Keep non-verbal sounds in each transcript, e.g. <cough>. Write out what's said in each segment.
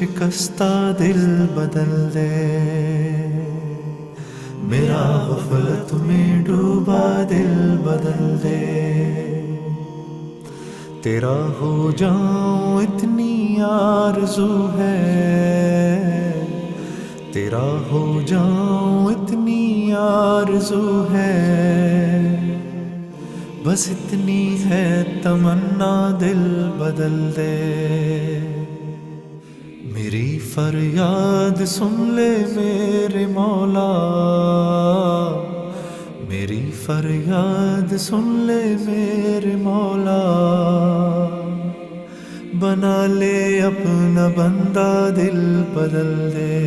शिकस्ता दिल बदल दे मेरा गफलत में डूबा दिल बदल दे तेरा हो जाओ इतनी आरजू है तेरा हो जाओ इतनी आरजू है बस इतनी है तमन्ना दिल बदल दे मेरी फरियाद सुन ले मेरे मौला मेरी फरियाद सुन ले मेरे मौला बना ले अपना बंदा दिल बदल दे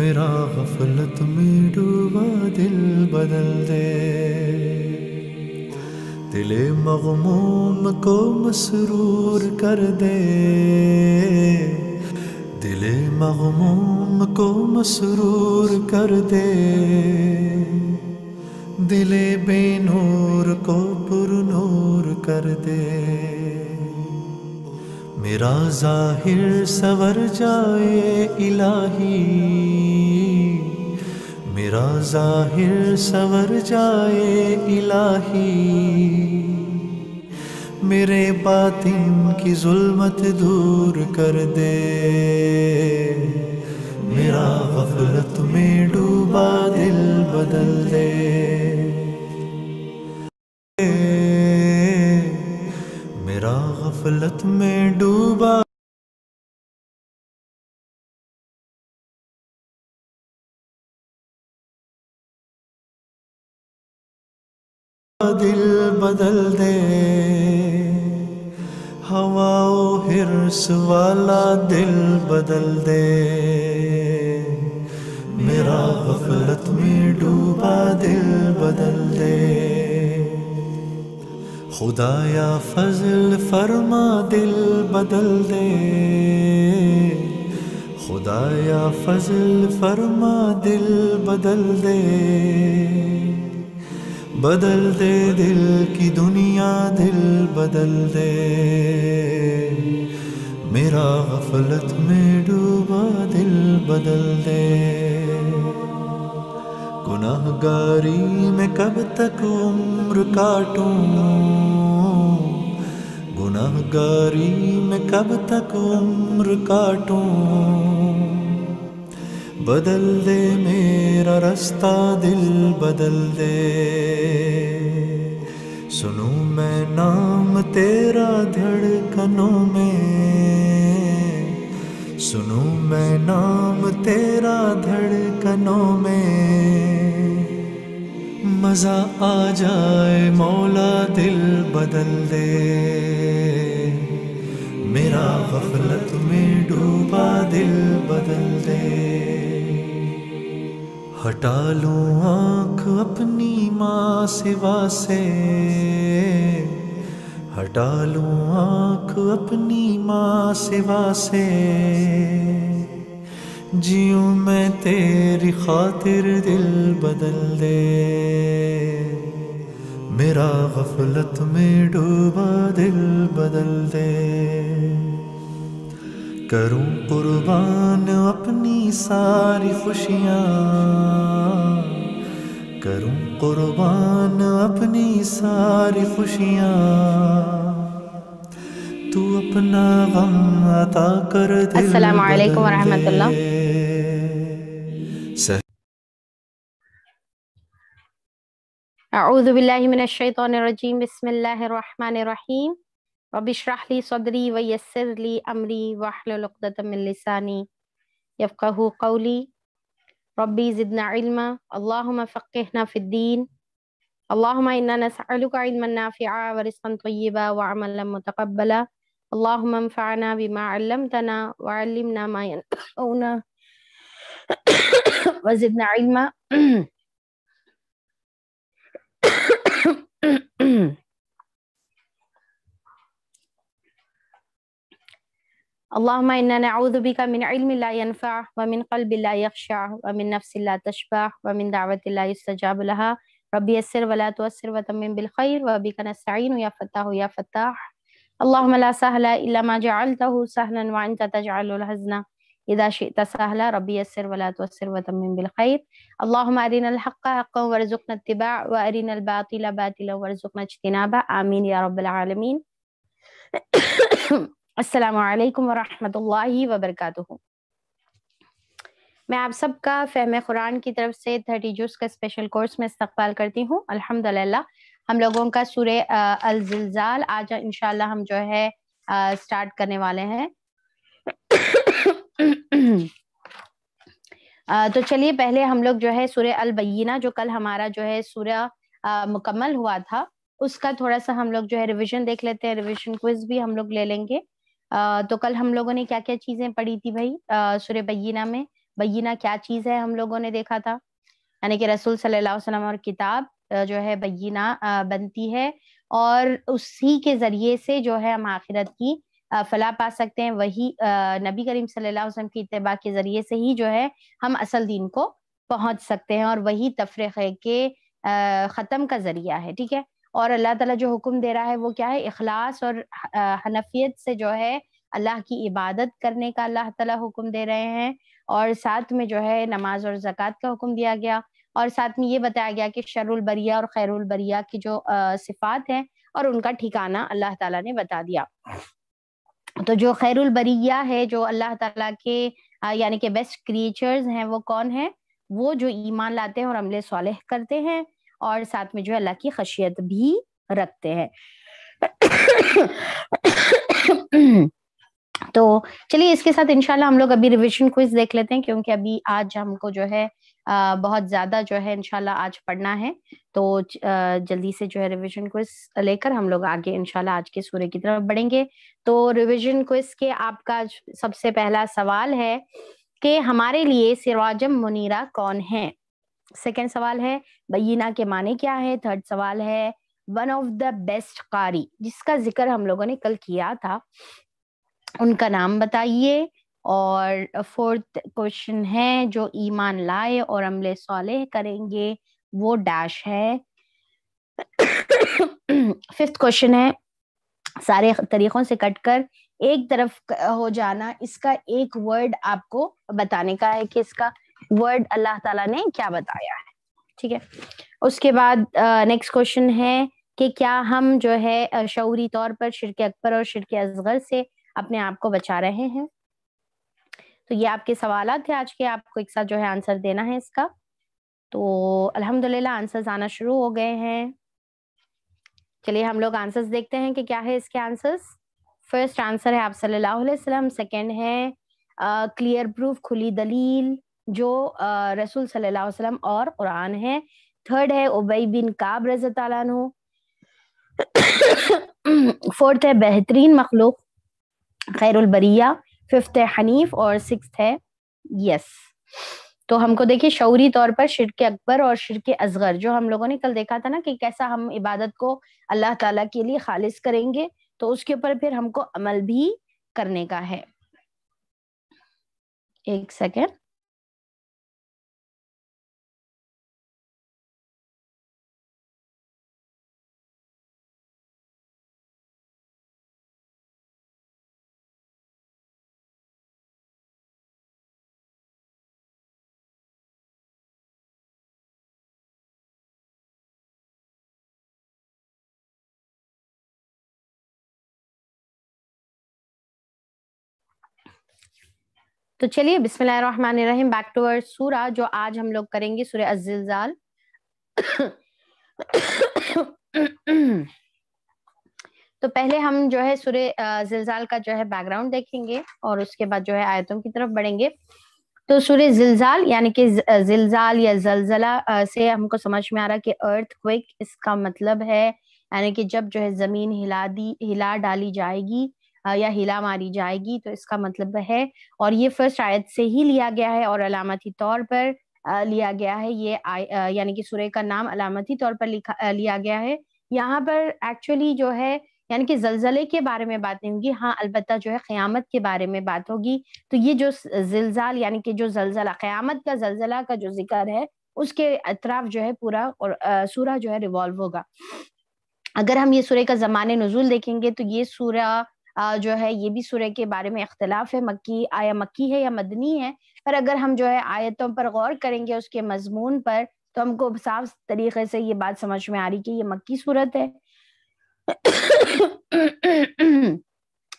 मेरा गफलत में डूबा दिल बदल दे दिले मगमूम को मसरूर कर दे दिले मगमूम को मसरूर कर दे दिले बेनूर को पुरनूर कर दे मेरा जाहिर सवर जाए इलाही मेरा जाहिर सवर जाए इलाही मेरे बातिन की जुल्मत दूर कर दे मेरा गफलत में डूबा दिल बदल दे मेरा गफलत में डूबा दिल बदल दे हवाओ हिरस वाला दिल बदल दे मेरा गफलत में डूबा दिल बदल दे खुदाया फजल फरमा दिल बदल दे खुदाया फजल फरमा दिल बदल दे बदल दे दिल की दुनिया दिल बदल दे मेरा गफलत में डूबा दिल बदल दे गुनाहगारी में कब तक उम्र काटूं गुनाहगारी में कब तक उम्र काटूं बदल दे मेरा रास्ता दिल बदल दे सुनू मैं नाम तेरा धड़कनों में सुनू मैं नाम तेरा धड़कनों में मज़ा आ जाए मौला दिल बदल दे मेरा गफलत डूबा दिल बदल दे हटा लूं आंख अपनी माँ सिवा से हटा लूं आंख अपनी माँ सिवा से जीऊँ मैं तेरी खातिर दिल बदल दे मेरा गफलत में डूबा दिल बदल दे करूं कुर्बान अपनी सारी खुशियाँ करूं कुर्बान अपनी सारी खुशियाँ तू अपना गम अता कर दे अस्सलाम वालेकुम वरहमतुल्लाह अऊज़ु बिल्लाहि मिनश शैतानिर रजीम बिस्मिल्लाहिर रहमानिर रहीम رب اشرح لي صدري ويسر لي أمري واحلل عقدة من لساني يفقه قولي ربي زدنا علما اللهم فقهنا في الدين اللهم إنا نسألك علما نافعا ورزقا طيبا وعملا متقبلا اللهم انفعنا بما علمتنا وعلمنا ما ينفعنا <coughs> وزدنا علما <coughs> <coughs> اللهم إنا نعوذ بك من علم لا ينفع ومن قلب لا يخشع ومن نفس لا تشبع ومن دعوة لا يستجاب لها ربي يسر ولا تؤسر وتمم بالخير وبك نستعين يا فتاه يا فتاح اللهم لا سهل إلا ما جعلته سهلا وأنت تجعل الحزن إذا شئت سهلا ربي يسر ولا تؤسر وتمم بالخير اللهم أرنا الحق حقا وارزقنا اتباع وأرنا الباطل باطلا وارزقنا اجتنابه آمين يا رب العالمين <coughs> असलकम वरहि वबरक मैं आप सबका फेम कुरान की तरफ से थर्टी जूस का स्पेशल कोर्स में इस्तकबाल करती हूँ अल्हम्दुलिल्लाह हम लोगों का सुर अलजिलजाल आज इनशाला हम जो है आ, स्टार्ट करने वाले हैं आ, तो चलिए पहले हम लोग जो है सूर्य अलबीना जो कल हमारा जो है सूर्य मुकम्मल हुआ था उसका थोड़ा सा हम लोग जो है रिविजन देख लेते हैं रिविजन क्विज भी हम लोग ले लेंगे तो कल हम लोगों ने क्या क्या चीजें पढ़ी थी भाई सुर बैना में बयीना क्या चीज है हम लोगों ने देखा था यानी कि रसूल सल्लल्लाहु अलैहि वसल्लम और किताब जो है बैना बनती है और उसी के जरिए से जो है हम आखिरत की फला पा सकते हैं वही नबी करीम सल्लल्लाहु अलैहि वसल्लम की इतबा के जरिए से ही जो है हम असल दीन को पहुंच सकते हैं और वही तफरक़े के ख़त्म का जरिया है ठीक है और अल्लाह ताला जो हुक्म दे रहा है वो क्या है इखलास और हनफियत से जो है अल्लाह की इबादत करने का अल्लाह ताला हुक्म दे रहे हैं और साथ में जो है नमाज और जक़ात का हुक्म दिया गया और साथ में ये बताया गया कि शरुल बरिया और खैरुल बरिया की जो सिफात हैं और उनका ठिकाना अल्लाह ताला ने बता दिया तो जो खैरुल बरिया है जो अल्लाह ताला के यानी कि बेस्ट क्रिएचर्स हैं वो कौन है वो जो ईमान लाते हैं और अमले सालेह करते हैं और साथ में जो है अल्लाह की खशियत भी रखते हैं तो चलिए इसके साथ इनशाला हम लोग अभी रिविजन क्विज देख लेते हैं क्योंकि अभी आज हमको जो है आ, बहुत ज्यादा जो है इनशाला आज पढ़ना है तो जल्दी से जो है रिविजन क्विज लेकर हम लोग आगे इनशाला आज के सूर्य की तरफ बढ़ेंगे तो रिविजन क्विज के आपका सबसे पहला सवाल है कि हमारे लिए सिराजम मुनीरा कौन है सेकेंड सवाल है बैना के माने क्या है थर्ड सवाल है वन ऑफ द बेस्ट कारी जिसका जिक्र हम लोगों ने कल किया था उनका नाम बताइए और फोर्थ क्वेश्चन है जो ईमान लाए और अमले सौले करेंगे वो डैश है फिफ्थ क्वेश्चन है सारे तरीकों से कटकर एक तरफ हो जाना इसका एक वर्ड आपको बताने का है कि इसका वर्ड अल्लाह ताला ने क्या बताया है ठीक है उसके बाद नेक्स्ट क्वेश्चन है कि क्या हम जो है शौरी तौर पर शिरक अकबर और शिरक असगर से अपने आप को बचा रहे हैं तो ये आपके सवाल थे आज के आपको एक साथ जो है आंसर देना है इसका तो अल्हम्दुलिल्लाह आंसर्स आना शुरू हो गए हैं चलिए हम लोग आंसर्स देखते हैं कि क्या है इसके आंसर्स फर्स्ट आंसर है आप सल्लल्लाहु अलैहि वसल्लम सेकंड है क्लियर प्रूफ खुली दलील जो रसूल सल्लल्लाहु अलैहि वसल्लम और कुरान है थर्ड है उबई बिन काब रजा फोर्थ है बेहतरीन मखलूक खैरबरिया फिफ्थ है हनीफ और सिक्स है यस तो हमको देखिए शौरी तौर पर शिरक अकबर और शिरक असगर जो हम लोगों ने कल देखा था ना कि कैसा हम इबादत को अल्लाह ताला के लिए खालिज करेंगे तो उसके ऊपर फिर हमको अमल भी करने का है एक सेकेंड तो चलिए बिस्मिल्लाहिर्रहमानिर्रहीम बैक टू अवर सूरा जो आज हम लोग करेंगे सूर्य अजिलजाल तो पहले हम जो है सूर्य जिलजाल का जो है बैकग्राउंड देखेंगे और उसके बाद जो है आयतों की तरफ बढ़ेंगे तो सूर्य जिलजाल यानी कि जिलजाल या जलजला से हमको समझ में आ रहा कि अर्थ क्विक इसका मतलब है यानी कि जब जो है जमीन हिला दी हिला डाली जाएगी या हिला मारी जाएगी तो इसका मतलब है और ये फर्स्ट आयत से ही लिया गया है और अलामती तौर पर लिया गया है ये यानी कि सूर्य का नाम अलामती तौर पर लिखा लिया गया है यहाँ पर एक्चुअली जो है यानी कि जलजले के बारे में बात नहीं होगी हाँ अलबत् जो है क्यामत के बारे में बात होगी तो ये जो जिलजाल यानी कि जो जलजला क्यामत का जलजला का जो जिक्र है उसके अतराफ जो है पूरा और सूरा जो है रिवॉल्व होगा अगर हम ये सूर्य का जमाने नजूल देखेंगे तो ये सूर्य जो है ये भी सूर्य के बारे में अख्तिलाफ है मक्की आया मक्की है या मदनी है पर अगर हम जो है आयतों पर गौर करेंगे उसके मजमून पर तो हमको साफ तरीके से ये बात समझ में आ रही कि ये मक्की सूरत है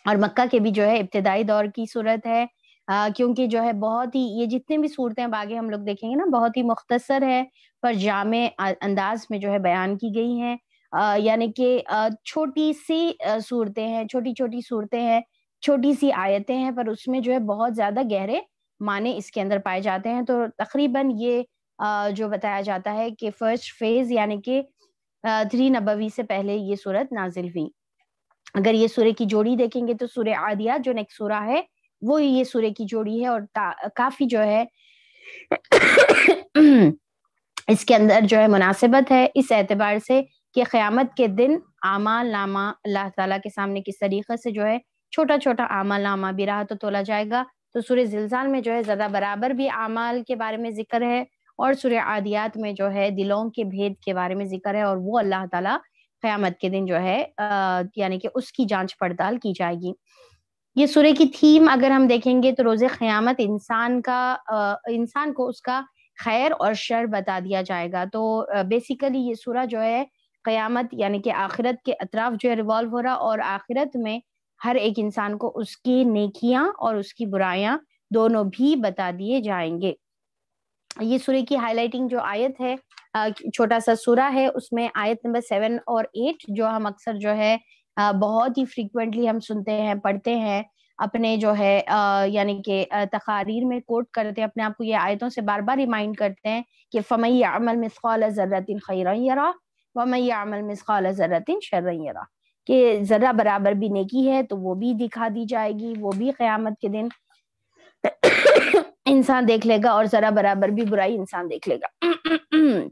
और मक्का के भी जो है इब्तदाई दौर की सूरत है आ, क्योंकि जो है बहुत ही ये जितने भी सूरतें अब बागे हम लोग देखेंगे ना बहुत ही मुख्तसर है पर जामे अंदाज में जो है बयान की गई हैं यानी कि छोटी सी सूरतें हैं छोटी छोटी सूरतें हैं छोटी सी आयतें हैं पर उसमें जो है बहुत ज्यादा गहरे माने इसके अंदर पाए जाते हैं तो तकरीबन ये जो बताया जाता है कि फर्स्ट फेज यानी कि थ्री नबवी से पहले ये सूरत नाजिल हुई अगर ये सूर्य की जोड़ी देखेंगे तो सूर्य आदिया जो नेक्स्ट सूरा है वो ये सूर्य की जोड़ी है और काफी जो है <coughs> इसके अंदर जो है मुनासिबत है इस एतबार से कि क्यामत के दिन आमाल नामा अल्लाह ताला के सामने किस तरीके से जो है छोटा छोटा आमाल नामा भी रहा तो तोला जाएगा तो सूर्य जिलजाल में जो है ज़्यादा बराबर भी आमाल के बारे में जिक्र है और सूर्य आदियात में जो है दिलों के भेद के बारे में जिक्र है और वो अल्लाह ताला क़यामत के दिन जो है यानी कि उसकी जांच पड़ताल की जाएगी ये सूर्य की थीम अगर हम देखेंगे तो रोजे क़यामत इंसान का इंसान को उसका खैर और शर बता दिया जाएगा तो बेसिकली ये सूरह जो है क़यामत यानी कि आखिरत के अतराफ जो है रिवॉल्व हो रहा और आखिरत में हर एक इंसान को उसकी नेकियां और उसकी बुराइयां दोनों भी बता दिए जाएंगे ये सूर्य की हाईलाइटिंग जो आयत है छोटा सा सूरा है उसमें आयत नंबर सेवन और एट जो हम अक्सर जो है बहुत ही फ्रीक्वेंटली हम सुनते हैं पढ़ते हैं अपने जो है यानी कि तकारीर में कोट करते हैं अपने आप को ये आयतों से बार बार रिमाइंड करते हैं कि फमैया अमल मिसकौल खैरा वमन यामल मिसकाल ज़रतिन शर्रा कि ज़रा बराबर भी नेकी है तो वो भी दिखा दी जाएगी वो भी क़यामत के दिन इंसान देख लेगा और ज़रा बराबर भी बुराई इंसान देख लेगा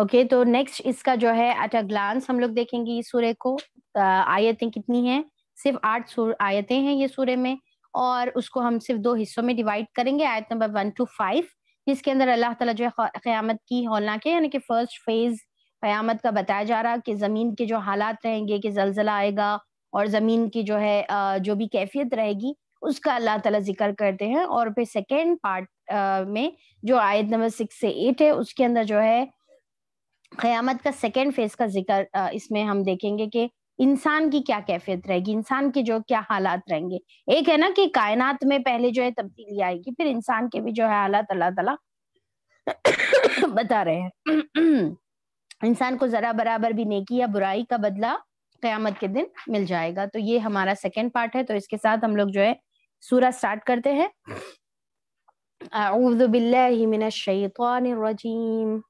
ओके तो नेक्स्ट इसका जो है एट अ ग्लांस हम लोग देखेंगे इस सूर्य को आयतें कितनी हैं सिर्फ आठ आयतें हैं ये सूर्य में और उसको हम सिर्फ दो हिस्सों में डिवाइड करेंगे आयत नंबर वन टू फाइव जिसके अंदर अल्लाह ताला जो है क़यामत की हौलनाकें यानी कि फर्स्ट फेज क़यामत का बताया जा रहा कि ज़मीन के जो हालात रहेंगे कि जलजला आएगा और ज़मीन की जो है जो भी कैफियत रहेगी उसका अल्लाह ताला जिक्र करते हैं और फिर सेकेंड पार्ट में जो आयत नंबर सिक्स से एट है उसके अंदर जो है क़यामत का सेकेंड फेज का जिक्र इसमें हम देखेंगे कि इंसान की क्या कैफियत रहेगी इंसान के जो क्या हालात रहेंगे एक है ना कि कायनात में पहले जो है तब्दीली आएगी फिर इंसान के भी जो है हालात अल्लाह तला <coughs> बता रहे हैं <clears throat> इंसान को जरा बराबर भी नेकी या बुराई का बदला क्यामत के दिन मिल जाएगा तो ये हमारा सेकेंड पार्ट है तो इसके साथ हम लोग जो है सूर स्टार्ट करते हैं <clears throat>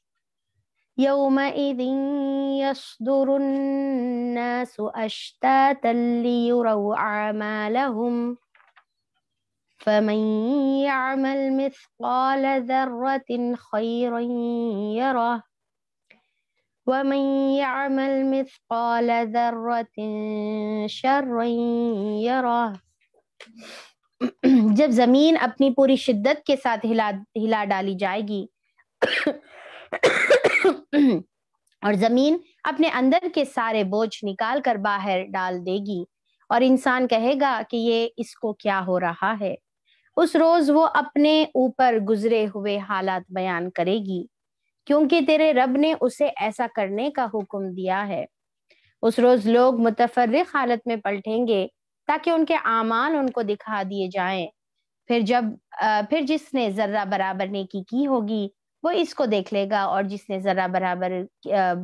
يومئذ يصدر الناس أشتاتا ليروا أعمالهم فمن يعمل مثقال ذرة خيرا يره ومن يعمل مثقال ذرة شرا يره जब जमीन अपनी पूरी शिद्दत के साथ ہلا ڈالی جائے گی <clears throat> <coughs> और जमीन अपने अंदर के सारे बोझ निकाल कर बाहर डाल देगी और इंसान कहेगा कि ये इसको क्या हो रहा है उस रोज वो अपने ऊपर गुजरे हुए हालात बयान करेगी क्योंकि तेरे रब ने उसे ऐसा करने का हुक्म दिया है उस रोज लोग मुतफरक हालत में पलटेंगे ताकि उनके आमान उनको दिखा दिए जाएं फिर जब फिर जिसने जर्रा बराबर ने की होगी वो इसको देख लेगा और जिसने जरा बराबर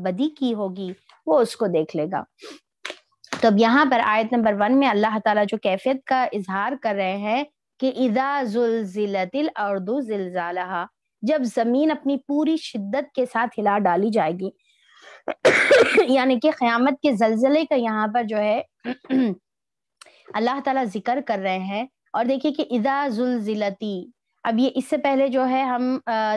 बदी की होगी वो उसको देख लेगा तो अब यहाँ पर आयत नंबर वन में अल्लाह ताला जो कैफियत का इजहार कर रहे हैं कि इदा जुलजिलतिल जिलजाला जब जमीन अपनी पूरी शिद्दत के साथ हिला डाली जाएगी <coughs> यानी कि क्यामत के जलजले का यहाँ पर जो है अल्लाह ताला जिक्र कर रहे हैं और देखिए कि इदा जुलजिलती अब ये इससे पहले जो है हम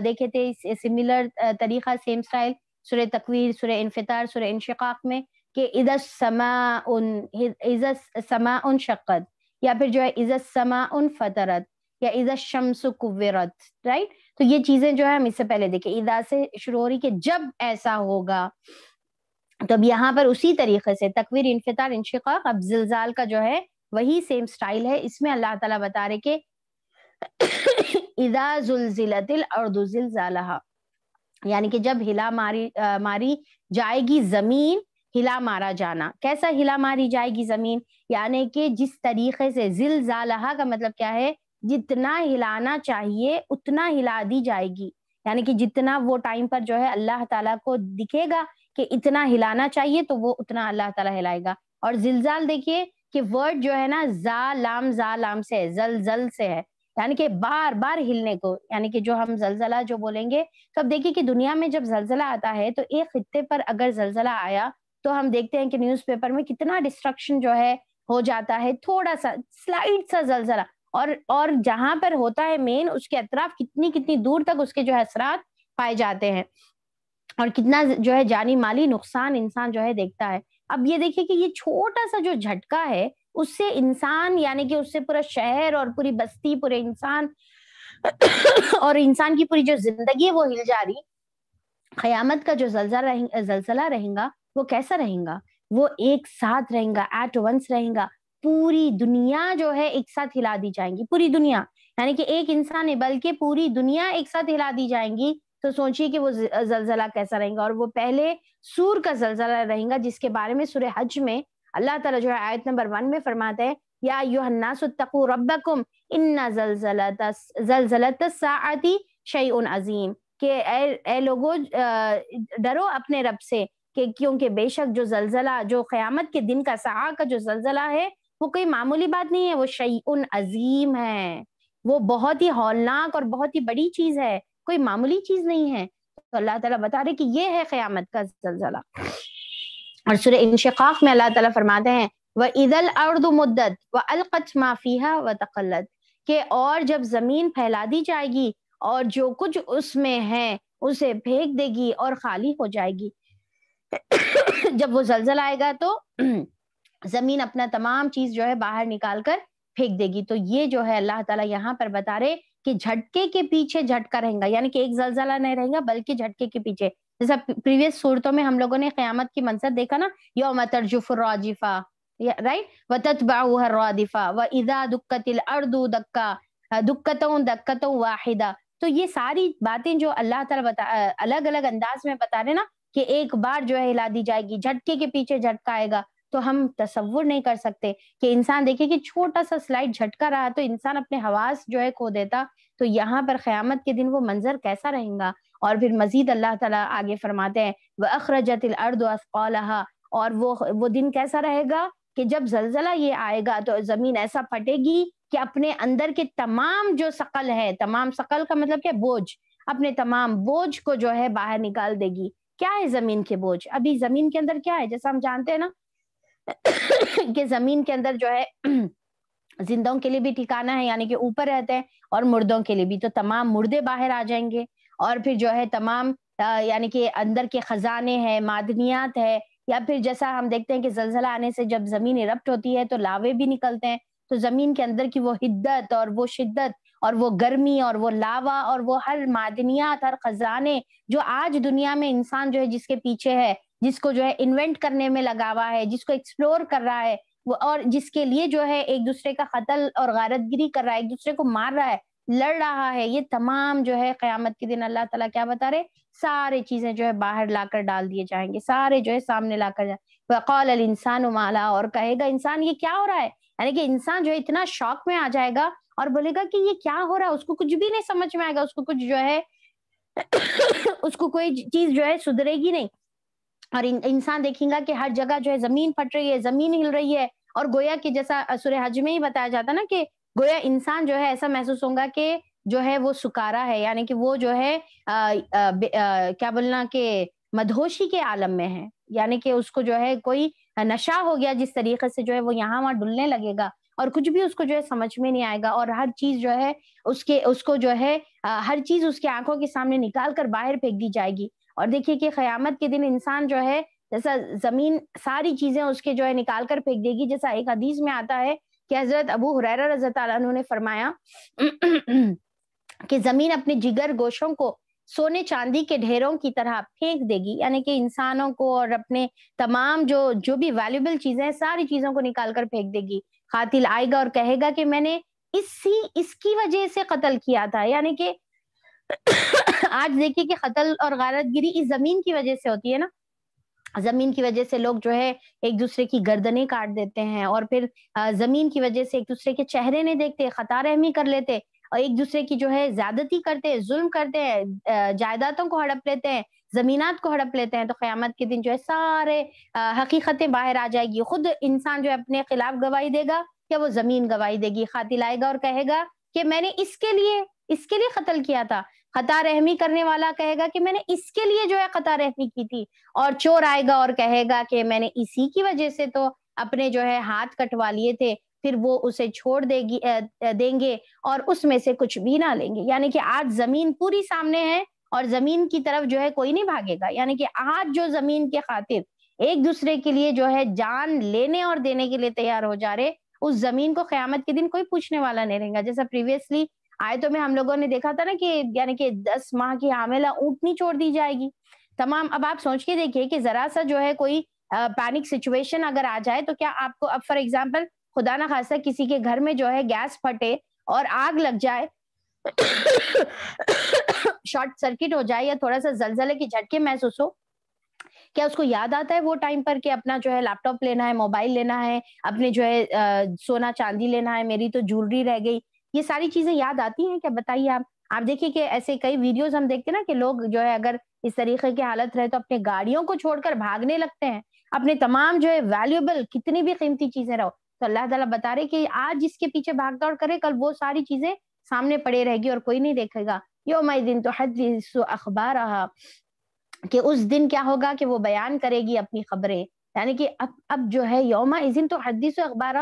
देखे थे सिमिलर तरीका सेम स्टाइल सुर तकवीर सुर इनफितार सुर इनशाक में कि इज़त समा उन इज़त समा उन शक्त या फिर जो है इज़त समा उन फतरत या इज़त शम्स कुवरत राइट तो ये चीज़ें जो है हम इससे पहले देखे इदा से शुरू हो रही कि जब ऐसा होगा तो अब यहाँ पर उसी तरीके से तकवीर इनफितार इनशाक अब जिलजाल का जो है वही सेम स्टाइल है इसमें अल्लाह ताला बता रहे कि <coughs> इदा जुलजिलतिल यानी कि जब हिला मारी आ, मारी जाएगी जमीन हिला मारा जाना कैसा हिला मारी जाएगी जमीन यानी कि जिस तरीके से जिल का मतलब क्या है जितना हिलाना चाहिए उतना हिला दी जाएगी यानी कि जितना वो टाइम पर जो है अल्लाह ताला को दिखेगा कि इतना हिलाना चाहिए तो वो उतना अल्लाह ताला हिलाएगा और जिलजाल देखिए कि वर्ड जो है ना जा लाम जा लाम से है जल जल से है यानी कि बार बार हिलने को यानी कि जो हम जलजला जो बोलेंगे तो अब देखिए कि दुनिया में जब जलजला आता है तो एक खत्ते पर अगर जलजला आया तो हम देखते हैं कि न्यूज़पेपर में कितना डिस्ट्रक्शन जो है हो जाता है थोड़ा सा स्लाइड सा जलजला और और जहां पर होता है मेन उसके अतराफ कितनी कितनी दूर तक उसके जो है असरात पाए जाते हैं और कितना जो है जानी माली नुकसान इंसान जो है देखता है अब ये देखिए कि ये छोटा सा जो झटका है उससे इंसान यानी कि उससे पूरा शहर और पूरी बस्ती पूरे इंसान <coughs> और इंसान की पूरी जो जिंदगी है वो हिल जा रही खयामत का जो रहें, जलसला रहेगा वो कैसा रहेगा वो एक साथ रहेगा एट वंस रहेगा पूरी दुनिया जो है एक साथ हिला दी जाएंगी पूरी दुनिया यानी कि एक इंसान है बल्कि पूरी दुनिया एक साथ हिला दी जाएंगी तो सोचिए कि वो जलजला कैसा रहेगा और वो पहले सूर का जलजला रहेगा जिसके बारे में सूर्य हज में अल्लाह ताला जो है आयत नंबर वन में फरमाते हैं या इन्ना जलजलत अजीम के ए डरो अपने रब से कि क्योंकि बेशक जो जलजला जो क्यामत के दिन का सहा का जो जलजला है वो कोई मामूली बात नहीं है वो उन अजीम है वो बहुत ही हौलनाक और बहुत ही बड़ी चीज़ है कोई मामूली चीज़ नहीं है तो अल्लाह ताला बता रहे कि ये है क्यामत का जलजला और सुर इनशाक में अल्लाह ताला फरमाते हैं व ईदल अर्द मुद्दत व अलकत माफिया व तकलत के और जब जमीन फैला दी जाएगी और जो कुछ उसमें है उसे फेंक देगी और खाली हो जाएगी <coughs> जब वो जलजल आएगा तो <clears throat> जमीन अपना तमाम चीज जो है बाहर निकाल कर फेंक देगी तो ये जो है अल्लाह ताला यहाँ पर बता रहे कि झटके के पीछे झटका रहेगा यानी कि एक जलजला नहीं रहेगा बल्कि झटके के पीछे जैसा प्रीवियस सूरतों में हम लोगों ने क्यामत की मंजर देखा ना यो तर्जुफराजिफा राइट व तत्बाउहरादिफा व इजा दुक्कतिल अर्दू दक्का दुक्कतों दक्कतों वाहिदा तो ये सारी बातें जो अल्लाह ताला बता अलग अलग अंदाज में बता रहे ना कि एक बार जो है हिला दी जाएगी झटके के पीछे झटका आएगा तो हम तस्वुर नहीं कर सकते कि इंसान देखे कि छोटा सा स्लाइड झटका रहा तो इंसान अपने हवास जो है खो देता तो यहाँ पर क्यामत के दिन वो मंजर कैसा रहेगा और फिर मजीद अल्लाह ताला आगे फरमाते हैं वह अखरजत अर्द और वो वो दिन कैसा रहेगा कि जब जलजला ये आएगा तो जमीन ऐसा फटेगी कि अपने अंदर के तमाम जो शकल है तमाम शकल का मतलब क्या बोझ अपने तमाम बोझ को जो है बाहर निकाल देगी क्या है जमीन के बोझ अभी जमीन के अंदर क्या है जैसा हम जानते हैं ना <coughs> कि जमीन के अंदर जो है <coughs> जिंदों के लिए भी ठिकाना है यानी कि ऊपर रहते हैं और मुर्दों के लिए भी तो तमाम मुर्दे बाहर आ जाएंगे और फिर जो है तमाम यानी कि अंदर के खजाने हैं मादनियात है या फिर जैसा हम देखते हैं कि जलजला आने से जब जमीन इरप्ट होती है तो लावे भी निकलते हैं तो जमीन के अंदर की वो हिद्दत और वो शिद्दत और वो गर्मी और वो लावा और वो हर मादनियात हर खजाने जो आज दुनिया में इंसान जो है जिसके पीछे है जिसको जो है इन्वेंट करने में लगा हुआ है जिसको एक्सप्लोर कर रहा है वो और जिसके लिए जो है एक दूसरे का कतल और गारतगिरी कर रहा है एक दूसरे को मार रहा है लड़ रहा है ये तमाम जो है क्यामत के दिन अल्लाह ताला क्या बता रहे सारे चीजें जो है बाहर लाकर डाल दिए जाएंगे सारे जो है सामने लाकर जाए अल इंसान उमाला और कहेगा इंसान ये क्या हो रहा है यानी कि इंसान जो है इतना शौक में आ जाएगा और बोलेगा कि ये क्या हो रहा है उसको कुछ भी नहीं समझ में आएगा उसको कुछ जो है <coughs> उसको कोई चीज जो है सुधरेगी नहीं और इंसान देखेगा कि हर जगह जो है जमीन फट रही है जमीन हिल रही है और गोया की जैसा सुरह हज में ही बताया जाता ना कि गोया इंसान जो है ऐसा महसूस होगा कि जो है वो सुकारा है यानी कि वो जो है आ, आ, आ, क्या बोलना के मधोशी के आलम में है यानी कि उसको जो है कोई नशा हो गया जिस तरीके से जो है वो यहाँ वहां डुलने लगेगा और कुछ भी उसको जो है समझ में नहीं आएगा और हर चीज जो है उसके उसको जो है आ, हर चीज उसके आंखों के सामने निकाल कर बाहर फेंक दी जाएगी और देखिए कि खयामत के दिन इंसान जो है जैसा जमीन सारी चीजें उसके जो है निकाल कर फेंक देगी जैसा एक हदीस में आता है कि हजरत अबू हुरैरा रजत ने फरमाया कि जमीन अपने जिगर गोशों को सोने चांदी के ढेरों की तरह फेंक देगी यानी कि इंसानों को और अपने तमाम जो जो भी वैल्यूबल चीजें हैं सारी चीजों को निकाल कर फेंक देगी खातिल आएगा और कहेगा कि मैंने इसी इसकी वजह से कत्ल किया था यानी कि <coughs> आज देखिए कि कत्ल और गारतगिरी इस जमीन की वजह से होती है ना जमीन की वजह से लोग जो है एक दूसरे की गर्दनें काट देते हैं और फिर जमीन की वजह से एक दूसरे के चेहरे नहीं देखते खता रहमी कर लेते और एक दूसरे की जो है ज्यादती करते हैं जुल्म करते हैं जायदादों को हड़प लेते हैं जमीनात को हड़प लेते हैं तो क्यामत के दिन जो है सारे हकीकतें बाहर आ जाएगी खुद इंसान जो है अपने खिलाफ गवाही देगा या वो जमीन गवाही देगी खातिल आएगा और कहेगा कि मैंने इसके लिए इसके लिए कत्ल किया था खता रहमी करने वाला कहेगा कि मैंने इसके लिए जो है खता रहमी की थी और चोर आएगा और कहेगा कि मैंने इसी की वजह से तो अपने जो है हाथ कटवा लिए थे फिर वो उसे छोड़ देगी देंगे और उसमें से कुछ भी ना लेंगे यानी कि आज जमीन पूरी सामने है और जमीन की तरफ जो है कोई नहीं भागेगा यानी कि आज जो जमीन के खातिर एक दूसरे के लिए जो है जान लेने और देने के लिए तैयार हो जा रहे उस जमीन को क्यामत के दिन कोई पूछने वाला नहीं रहेगा जैसा प्रीवियसली आयतों में हम लोगों ने देखा था ना कि यानी कि दस माह की हामिला ऊटनी छोड़ दी जाएगी तमाम अब आप सोच के देखिए कि जरा सा जो है कोई पैनिक सिचुएशन अगर आ जाए तो क्या आपको अब फॉर एग्जाम्पल खुदा ना खासा किसी के घर में जो है गैस फटे और आग लग जाए शॉर्ट सर्किट हो जाए या थोड़ा सा जलजले के झटके महसूस हो क्या उसको याद आता है वो टाइम पर कि अपना जो है लैपटॉप लेना है मोबाइल लेना है अपने जो है आ, सोना चांदी लेना है मेरी तो ज्वेलरी रह गई ये सारी चीजें याद आती हैं क्या बताइए आप आप देखिए कि ऐसे कई वीडियोस हम देखते हैं ना कि लोग जो है अगर इस तरीके की हालत रहे तो अपने गाड़ियों को छोड़कर भागने लगते हैं अपने तमाम जो है वैल्यूएबल कितनी भी कीमती चीजें रहो तो अल्लाह ताला बता रहे कि आज जिसके पीछे भाग दौड़ करे कल वो सारी चीजें सामने पड़े रहेगी और कोई नहीं देखेगा योम दिन तो हद अखबार रहा कि उस दिन क्या होगा कि वो बयान करेगी अपनी खबरें यानी कि अब अब जो है योमा इस दिन तो हदीसु अखबार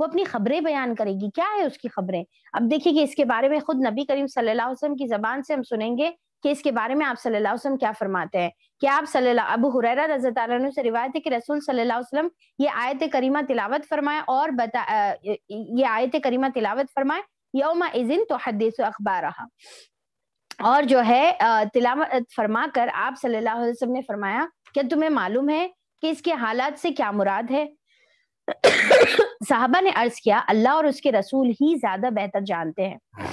वो अपनी खबरें बयान करेगी क्या है उसकी खबरें अब देखिए कि इसके बारे में खुद नबी करीम सल्लल्लाहु अलैहि वसल्लम की जबान से हम सुनेंगे कि इसके बारे में आप सल्लल्लाहु अलैहि वसल्लम क्या फरमाते हैं कि आप सल्लल्लाहु अबू हुरैरा रजी से रिवायत है कि रसूल सल्लल्लाहु अलैहि वसल्लम ये आयत करीमा तिलावत फरमाए और बता ये आयत करीमा तिलावत फरमाए योम इजिन तो हदीस अखबार रहा और जो है तिलावत फरमा कर आप सल्लल्लाहु अलैहि वसल्लम ने फरमाया क्या तुम्हें मालूम है कि इसके हालात से क्या मुराद है साहबा ने अर्ज किया अल्लाह और उसके रसूल ही ज्यादा बेहतर जानते हैं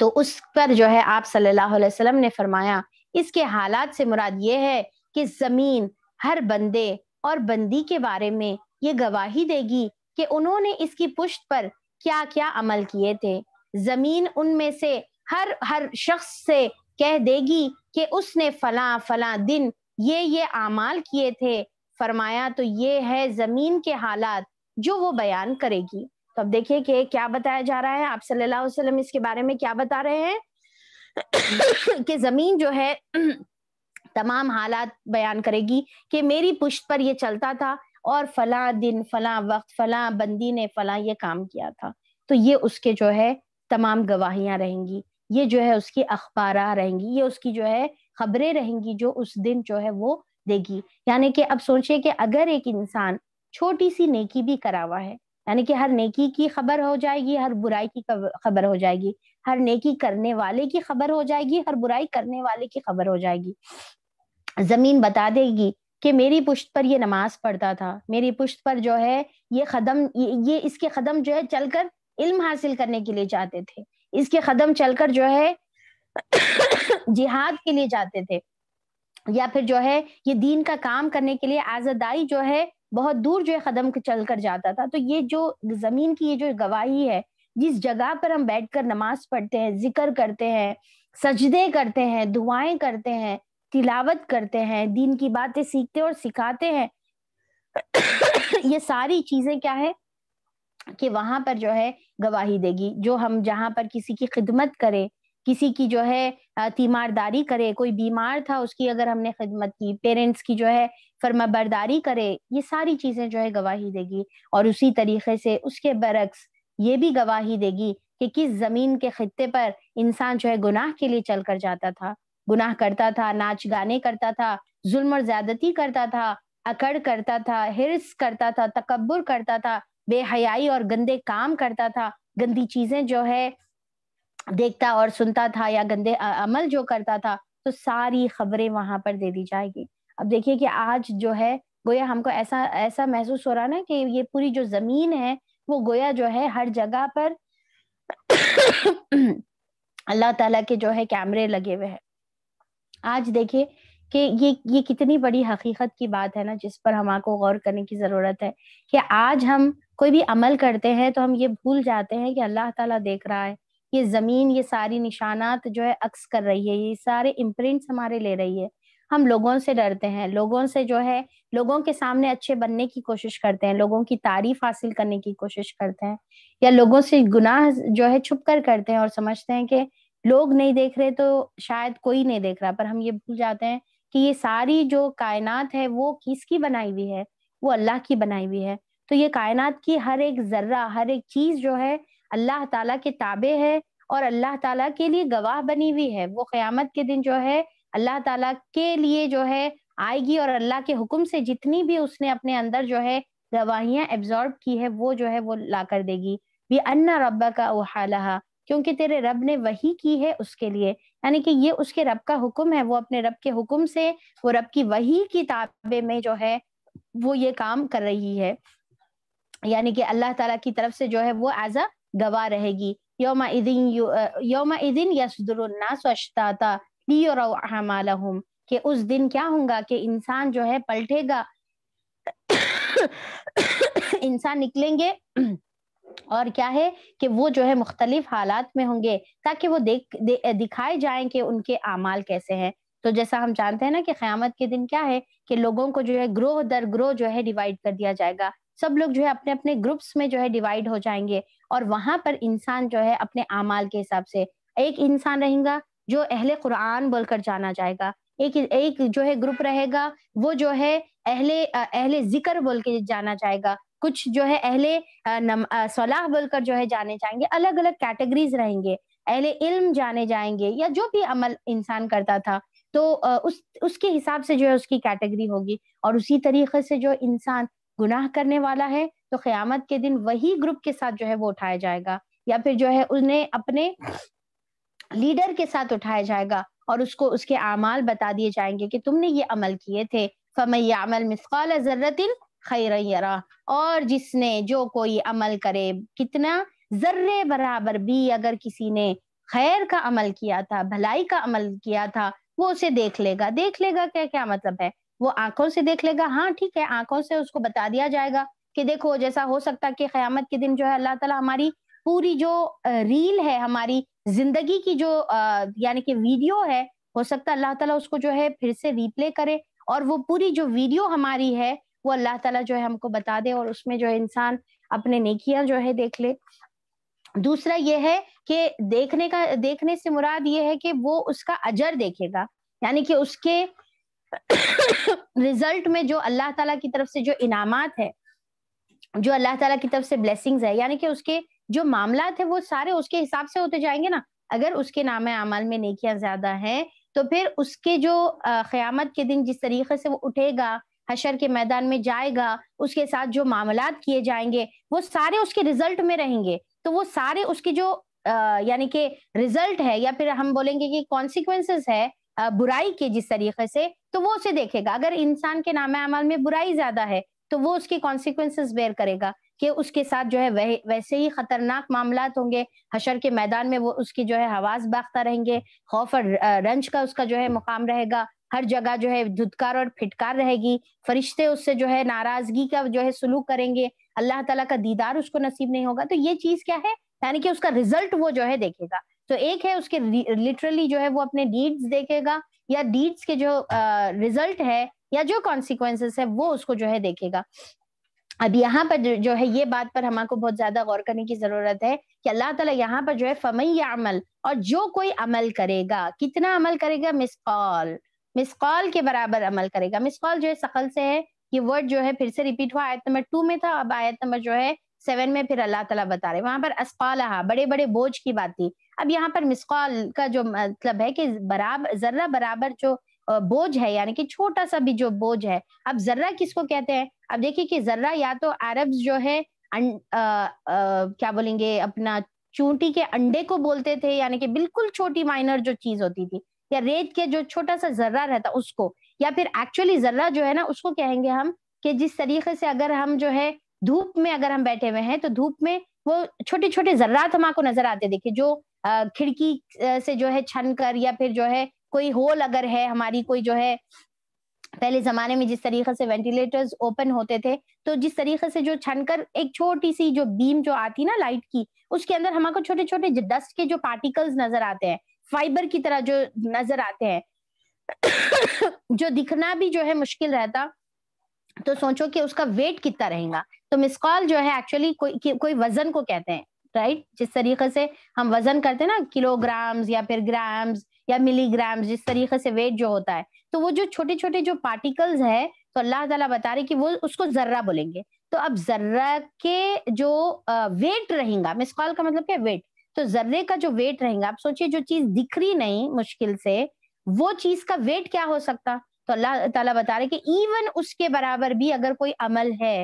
तो उस पर जो है आप सल्लल्लाहु अलैहि वसल्लम ने फरमाया इसके हालात से मुराद ये है कि जमीन हर बंदे और बंदी के बारे में ये गवाही देगी कि उन्होंने इसकी पुष्ट पर क्या क्या अमल किए थे जमीन उनमें से हर हर शख्स से कह देगी कि उसने फला फला दिन ये ये अमाल किए थे फरमाया तो ये है जमीन के हालात जो वो बयान करेगी तो अब देखिए कि क्या बताया जा रहा है आप सल्लल्लाहु अलैहि वसल्लम इसके बारे में क्या बता रहे हैं <coughs> कि जमीन जो है <coughs> तमाम हालात बयान करेगी कि मेरी पुष्ट पर ये चलता था और फला दिन फला वक्त फला बंदी ने फला ये काम किया था तो ये उसके जो है तमाम गवाहियां रहेंगी ये जो है उसकी अखबार रहेंगी ये उसकी जो है खबरें रहेंगी जो उस दिन जो है वो देगी यानी कि अब सोचिए कि अगर एक इंसान छोटी सी नेकी भी करा हुआ है यानी कि हर नेकी की खबर हो जाएगी हर बुराई की खबर हो जाएगी हर नेकी करने वाले की खबर हो जाएगी हर बुराई करने वाले की खबर हो जाएगी जमीन बता देगी कि मेरी पुश्त पर ये नमाज पढ़ता था मेरी पुश्त पर जो है ये कदम ये, ये इसके कदम जो है चलकर इल्म हासिल करने के लिए जाते थे इसके कदम चलकर जो है <coughs> जिहाद के लिए जाते थे या फिर जो है ये दीन का काम करने के लिए आजादाई जो है बहुत दूर जो है कदम चल कर जाता था तो ये जो जमीन की ये जो गवाही है जिस जगह पर हम बैठकर नमाज पढ़ते हैं जिक्र करते हैं सजदे करते हैं दुआएं करते हैं तिलावत करते हैं दीन की बातें सीखते और सिखाते हैं <coughs> ये सारी चीजें क्या है कि वहां पर जो है गवाही देगी जो हम जहाँ पर किसी की खिदमत करें किसी की जो है तीमारदारी करे कोई बीमार था उसकी अगर हमने खिदमत की पेरेंट्स की जो है फर्मा बरदारी करे ये सारी चीजें जो है गवाही देगी और उसी तरीके से उसके बरक्स ये भी गवाही देगी कि किस जमीन के खत्ते पर इंसान जो है गुनाह के लिए चल कर जाता था गुनाह करता था नाच गाने करता था जुल्म और ज्यादती करता था अकड़ करता था हिरस करता था तकबर करता था बेहयाई और गंदे काम करता था गंदी चीजें जो है देखता और सुनता था या गंदे अमल जो करता था तो सारी खबरें वहां पर दे दी जाएगी अब देखिए कि आज जो है गोया हमको ऐसा ऐसा महसूस हो रहा ना कि ये पूरी जो जमीन है वो गोया जो है हर जगह पर <coughs> अल्लाह ताला के जो है कैमरे लगे हुए हैं आज देखिए कि ये ये कितनी बड़ी हकीकत की बात है ना जिस पर आपको गौर करने की जरूरत है कि आज हम कोई भी अमल करते हैं तो हम ये भूल जाते हैं कि अल्लाह ताला देख रहा है ये जमीन ये सारी निशानात जो है अक्स कर रही है ये सारे इम्प्रिंट्स हमारे ले रही है हम लोगों से डरते हैं लोगों से जो है लोगों के सामने अच्छे बनने की कोशिश करते हैं लोगों की तारीफ हासिल करने की कोशिश करते हैं या लोगों से गुनाह जो है छुप कर करते हैं और समझते हैं कि लोग नहीं देख रहे तो शायद कोई नहीं देख रहा पर हम ये भूल जाते हैं कि ये सारी जो कायनात है वो किसकी बनाई हुई है वो अल्लाह की बनाई हुई है तो ये कायनात की हर एक जर्रा हर एक चीज जो है अल्लाह ताला के ताबे है और अल्लाह ताला के लिए गवाह बनी हुई है वो क़यामत के दिन जो है अल्लाह ताला के लिए जो है आएगी और अल्लाह के हुक्म से जितनी भी उसने अपने अंदर जो है गवाहियां एब्जॉर्ब की है वो जो है वो ला कर देगी भी अन्ना रब्बा का ओहालहा क्योंकि तेरे रब ने वही की है उसके लिए यानी कि ये उसके रब का हुक्म है वो अपने रब के हुक्म से वो रब की वही की ताबे में जो है वो ये काम कर रही है यानी कि अल्लाह ताला की तरफ से जो है वो एज अ गवाह रहेगी योमा इदिन योमा इदिन कि उस दिन क्या होगा कि इंसान जो है पलटेगा इंसान निकलेंगे और क्या है कि वो जो है मुख्तलिफ हालात में होंगे ताकि वो देख दे, दिखाए जाए कि उनके अमाल कैसे हैं तो जैसा हम जानते हैं ना कि क्यामत के दिन क्या है कि लोगों को जो है ग्रोह दर ग्रोह जो है डिवाइड कर दिया जाएगा सब लोग जो है अपने अपने ग्रुप्स में जो है डिवाइड हो जाएंगे और वहां पर इंसान जो है अपने अमाल के हिसाब से एक इंसान रहेगा जो अहले कुरान बोलकर जाना जाएगा एक एक जो है ग्रुप रहेगा वो जो है अहले अहले जिक्र बोल के जाना जाएगा कुछ जो है अहले सलाह बोलकर जो है जाने जाएंगे अलग अलग कैटेगरीज रहेंगे अहले इल्म जाने जाएंगे या जो भी अमल इंसान करता था तो उस उसके हिसाब से जो है उसकी कैटेगरी होगी और उसी तरीके से जो इंसान गुनाह करने वाला है तो क्यामत के दिन वही ग्रुप के साथ जो है वो उठाया जाएगा या फिर जो है उन्हें अपने लीडर के साथ उठाया जाएगा और उसको उसके अमाल बता दिए जाएंगे कि तुमने ये अमल किए थे फमल मिसकाल जरतिन खैर और जिसने जो कोई अमल करे कितना जर्रे बराबर भी अगर किसी ने खैर का अमल किया था भलाई का अमल किया था वो उसे देख लेगा देख लेगा क्या क्या मतलब है वो आंखों से देख लेगा हाँ ठीक है आंखों से उसको बता दिया जाएगा कि देखो जैसा हो सकता कि क्यामत के दिन जो है अल्लाह ताला हमारी पूरी जो रील है हमारी जिंदगी की जो यानी कि वीडियो है हो सकता है अल्लाह ताला उसको जो है फिर से रिप्ले करे और वो पूरी जो वीडियो हमारी है वो अल्लाह ताला जो है हमको बता दे और उसमें जो है इंसान अपने नेकियां जो है देख ले दूसरा ये है कि देखने का देखने से मुराद ये है कि वो उसका अजर देखेगा यानी कि उसके <coughs> रिजल्ट में जो अल्लाह ताला की तरफ से जो इनामात है जो अल्लाह ताला की तरफ से ब्लेसिंग्स है यानी कि उसके जो मामला है वो सारे उसके हिसाब से होते जाएंगे ना अगर उसके नाम अमल में नेकियां ज्यादा हैं तो फिर उसके जो क़यामत के दिन जिस तरीके से वो उठेगा हशर के मैदान में जाएगा उसके साथ जो मामलात किए जाएंगे वो सारे उसके रिजल्ट में रहेंगे तो वो सारे उसके जो यानी कि रिजल्ट है या फिर हम बोलेंगे कि कॉन्सिक्वेंसेस है बुराई के जिस तरीके से तो वो उसे देखेगा अगर इंसान के नाम अमल में बुराई ज्यादा है तो वो उसकी कॉन्सिक्वेंसेस बेयर करेगा कि उसके साथ जो है वह, वैसे ही खतरनाक मामला होंगे हशर के मैदान में वो उसकी जो है हवास बाखता रहेंगे खौफ और रंज का उसका जो है मुकाम रहेगा हर जगह जो है धुतकार और फिटकार रहेगी फरिश्ते उससे जो है नाराजगी का जो है सलूक करेंगे अल्लाह ताला का दीदार उसको नसीब नहीं होगा तो ये चीज क्या है यानी कि उसका रिजल्ट वो जो है देखेगा तो एक है उसके लिटरली जो है वो अपने डीड्स देखेगा या डीड्स के जो रिजल्ट uh, है या जो कॉन्सिक्वेंसेस है वो उसको जो है देखेगा अब यहाँ पर जो है ये बात पर हमको बहुत ज्यादा गौर करने की जरूरत है कि अल्लाह ताला यहाँ पर जो है फमई अमल और जो कोई अमल करेगा कितना अमल करेगा मिसकॉल मिसकॉल के बराबर अमल करेगा मिसकॉल जो है सकल से है ये वर्ड जो है फिर से रिपीट हुआ आयत नंबर टू में था अब आयत नंबर जो है सेवन में फिर अल्लाह तला बता रहे वहां पर अस्पालहा बड़े बड़े बोझ की बात थी अब यहाँ पर मिसकॉल का जो मतलब है कि बराबर जर्रा बराबर जो बोझ है यानी कि छोटा सा भी जो बोझ है अब जर्रा किसको कहते हैं अब देखिए कि जर्रा या तो अरब जो है अं, आ, आ, क्या बोलेंगे अपना चूंटी के अंडे को बोलते थे यानी कि बिल्कुल छोटी माइनर जो चीज होती थी या रेत के जो छोटा सा जर्रा रहता उसको या फिर एक्चुअली जर्रा जो है ना उसको कहेंगे हम कि जिस तरीके से अगर हम जो है धूप में अगर हम बैठे हुए हैं तो धूप में वो छोटे छोटे जर्रात हम आपको नजर आते देखिए जो खिड़की से जो है छन कर या फिर जो है कोई होल अगर है हमारी कोई जो है पहले जमाने में जिस तरीके से वेंटिलेटर्स ओपन होते थे तो जिस तरीके से जो छन कर एक छोटी सी जो बीम जो आती ना लाइट की उसके अंदर हमारे छोटे छोटे डस्ट के जो पार्टिकल्स नजर आते हैं फाइबर की तरह जो नजर आते हैं जो दिखना भी जो है मुश्किल रहता तो सोचो कि उसका वेट कितना रहेगा तो मिसकॉल जो है एक्चुअली कोई कोई वजन को कहते हैं राइट जिस तरीके से हम वजन करते हैं ना किलोग्राम्स या फिर ग्राम्स या मिलीग्राम्स जिस तरीके से वेट जो होता है तो वो जो छोटे छोटे जो पार्टिकल्स है तो अल्लाह ताला बता रहे कि वो उसको जर्रा बोलेंगे तो अब जर्रा के जो वेट रहेगा मिस कॉल का मतलब क्या वेट तो जर्रे का जो वेट रहेगा आप सोचिए जो चीज दिख रही नहीं मुश्किल से वो चीज का वेट क्या हो सकता तो अल्लाह ताला बता रहे कि इवन उसके बराबर भी अगर कोई अमल है